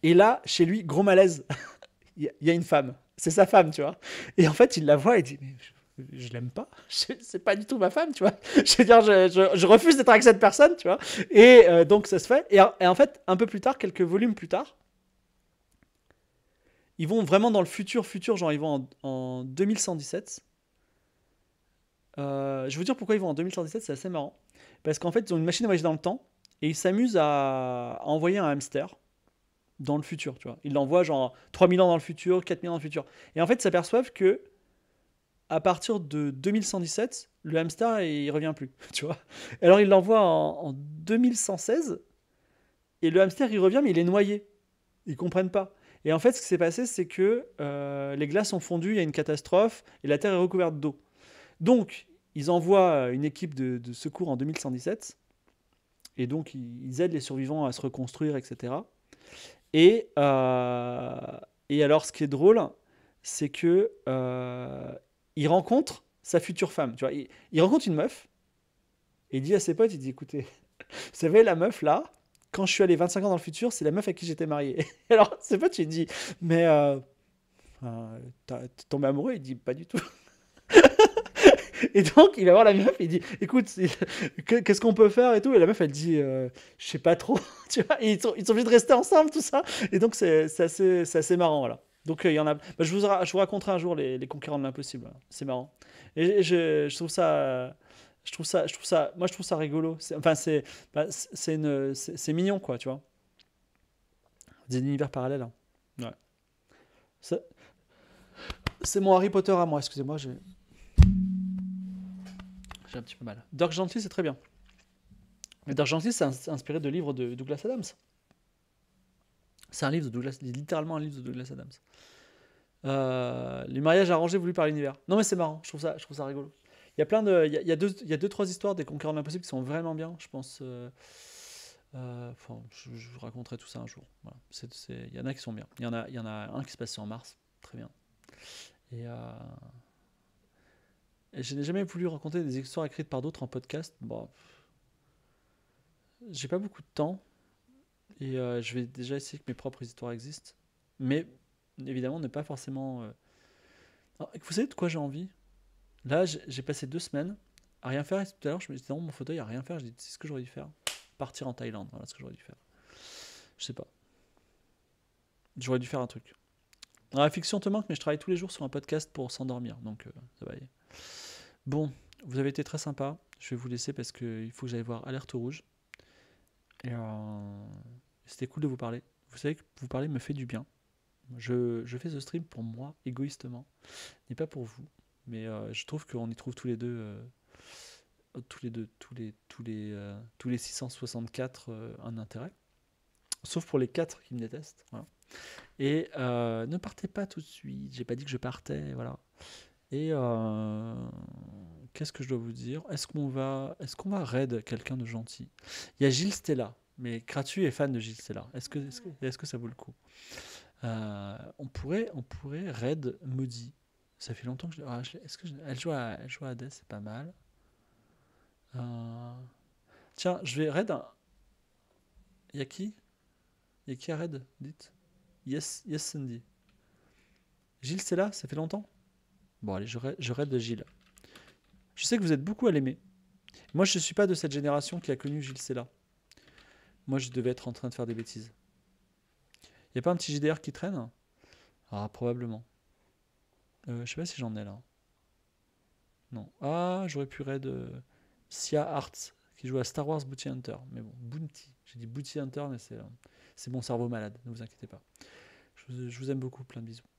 et là, chez lui, gros malaise, il y, a une femme, c'est sa femme, tu vois Et en fait, il la voit et dit, mais je, l'aime pas, c'est pas du tout ma femme, tu vois Je veux dire, je, refuse d'être avec cette personne, tu vois Et euh, donc ça se fait, et en fait, un peu plus tard, quelques volumes plus tard, ils vont vraiment dans le futur, futur, genre ils vont en, en 2117. Euh, je vais vous dire pourquoi ils vont en 2117, c'est assez marrant. Parce qu'en fait, ils ont une machine à voyager dans le temps et ils s'amusent à, envoyer un hamster dans le futur, tu vois. Ils l'envoient genre 3000 ans dans le futur, 4000 ans dans le futur. Et en fait, ils s'aperçoivent que à partir de 2117, le hamster, il revient plus, tu vois. Alors, ils l'envoient en, en 2116 et le hamster, il revient, mais il est noyé. Ils comprennent pas. Et en fait, ce qui s'est passé, c'est que euh, les glaces ont fondu, il y a une catastrophe, et la Terre est recouverte d'eau. Donc, ils envoient euh, une équipe de, secours en 2117, et donc ils aident les survivants à se reconstruire, etc. Euh, et, alors, ce qui est drôle, c'est que euh, il rencontre sa future femme. Tu vois, il, rencontre une meuf, et il dit à ses potes, il dit, écoutez, vous savez, la meuf là, quand je suis allé 25 ans dans le futur, c'est la meuf à qui j'étais marié. Alors, c'est pas, tu dis, mais euh, tombé amoureux Il dit, pas du tout. et donc, il va voir la meuf, il dit, écoute, qu'est-ce qu'on peut faire et tout. Et la meuf, elle dit, euh, je sais pas trop. tu vois, ils sont, ils obligés de rester ensemble, tout ça. Et donc, c'est assez, assez marrant, voilà. Donc, euh, il y en a. Bah, je, vous, je raconterai un jour les, les concurrents de l'impossible. Hein. C'est marrant. Et je, je trouve ça je trouve ça, je trouve ça, moi je trouve ça rigolo. Enfin, bah, c'est, c'est mignon quoi, tu vois. Des univers parallèles. Hein. C'est mon Harry Potter à moi. Excusez-moi, j'ai un petit peu mal. Dark Gently, c'est très bien. Mais Dirk c'est inspiré de livres de Douglas Adams. C'est un livre de Douglas, littéralement un livre de Douglas Adams. Euh, les mariages arrangés voulus par l'univers. Non mais c'est marrant, je trouve ça, je trouve ça rigolo. Il y a plein de. Il y a, deux, il y a deux, trois histoires des Conquérants de l'impossible qui sont vraiment bien, je pense. Euh, euh, enfin, je, vous raconterai tout ça un jour. il y en a qui sont bien. Il y en a, il y en a un qui se passe en mars. Très bien. Euh, et. je n'ai jamais voulu raconter des histoires écrites par d'autres en podcast. Bon, j'ai pas beaucoup de temps et je vais déjà essayer que mes propres histoires existent. Mais évidemment, ne pas forcément. vous savez de quoi j'ai envie Là, j'ai passé deux semaines à rien faire. Et tout à l'heure, je me disais non, mon fauteuil à rien faire. Je dis, c'est ce que j'aurais dû faire. Partir en Thaïlande. Voilà ce que j'aurais dû faire. Je sais pas. J'aurais dû faire un truc. la fiction te manque, mais je travaille tous les jours sur un podcast pour s'endormir. Donc, euh, ça va aller. Bon, vous avez été très sympa. Je vais vous laisser parce qu'il faut que j'aille voir Alerte Rouge. Et euh, c'était cool de vous parler. Vous savez que vous parler me fait du bien. Je, je fais ce stream pour moi, égoïstement, n'est pas pour vous. Mais euh, je trouve qu'on y trouve tous les deux, euh, tous les deux, tous les, tous les, euh, tous les 664 un intérêt. Sauf pour les quatre qui me détestent. Et ne partez pas tout de suite. J'ai pas dit que je partais, voilà. Et qu'est-ce que je dois vous dire Est-ce qu'on va, est-ce qu'on va raid quelqu'un de gentil Il y a Gilles Stella, mais Kratu est fan de Gilles Stella. Est-ce que, est-ce que, ça vaut le coup On pourrait, on pourrait raid maudit. Ça fait longtemps que je. Ah, est-ce que elle, joue à... elle c'est pas mal. Euh, tiens, je vais raid. y Y'a qui a qui à raid Dites. Yes, yes Sandy. Gilles, c'est là Ça fait longtemps Bon, allez, je raid, je de Gilles. Je sais que vous êtes beaucoup à l'aimer. Moi, je ne suis pas de cette génération qui a connu Gilles là. Moi, je devais être en train de faire des bêtises. Il n'y a pas un petit JDR qui traîne Ah, probablement. Euh, je sais pas si j'en ai là. Non. Ah, j'aurais pu raid euh, Sia Arts, qui joue à Star Wars Bounty Hunter. Mais bon, Bounty. J'ai dit Bounty Hunter, mais euh, c'est mon cerveau malade, ne vous inquiétez pas. je vous aime beaucoup, plein de bisous.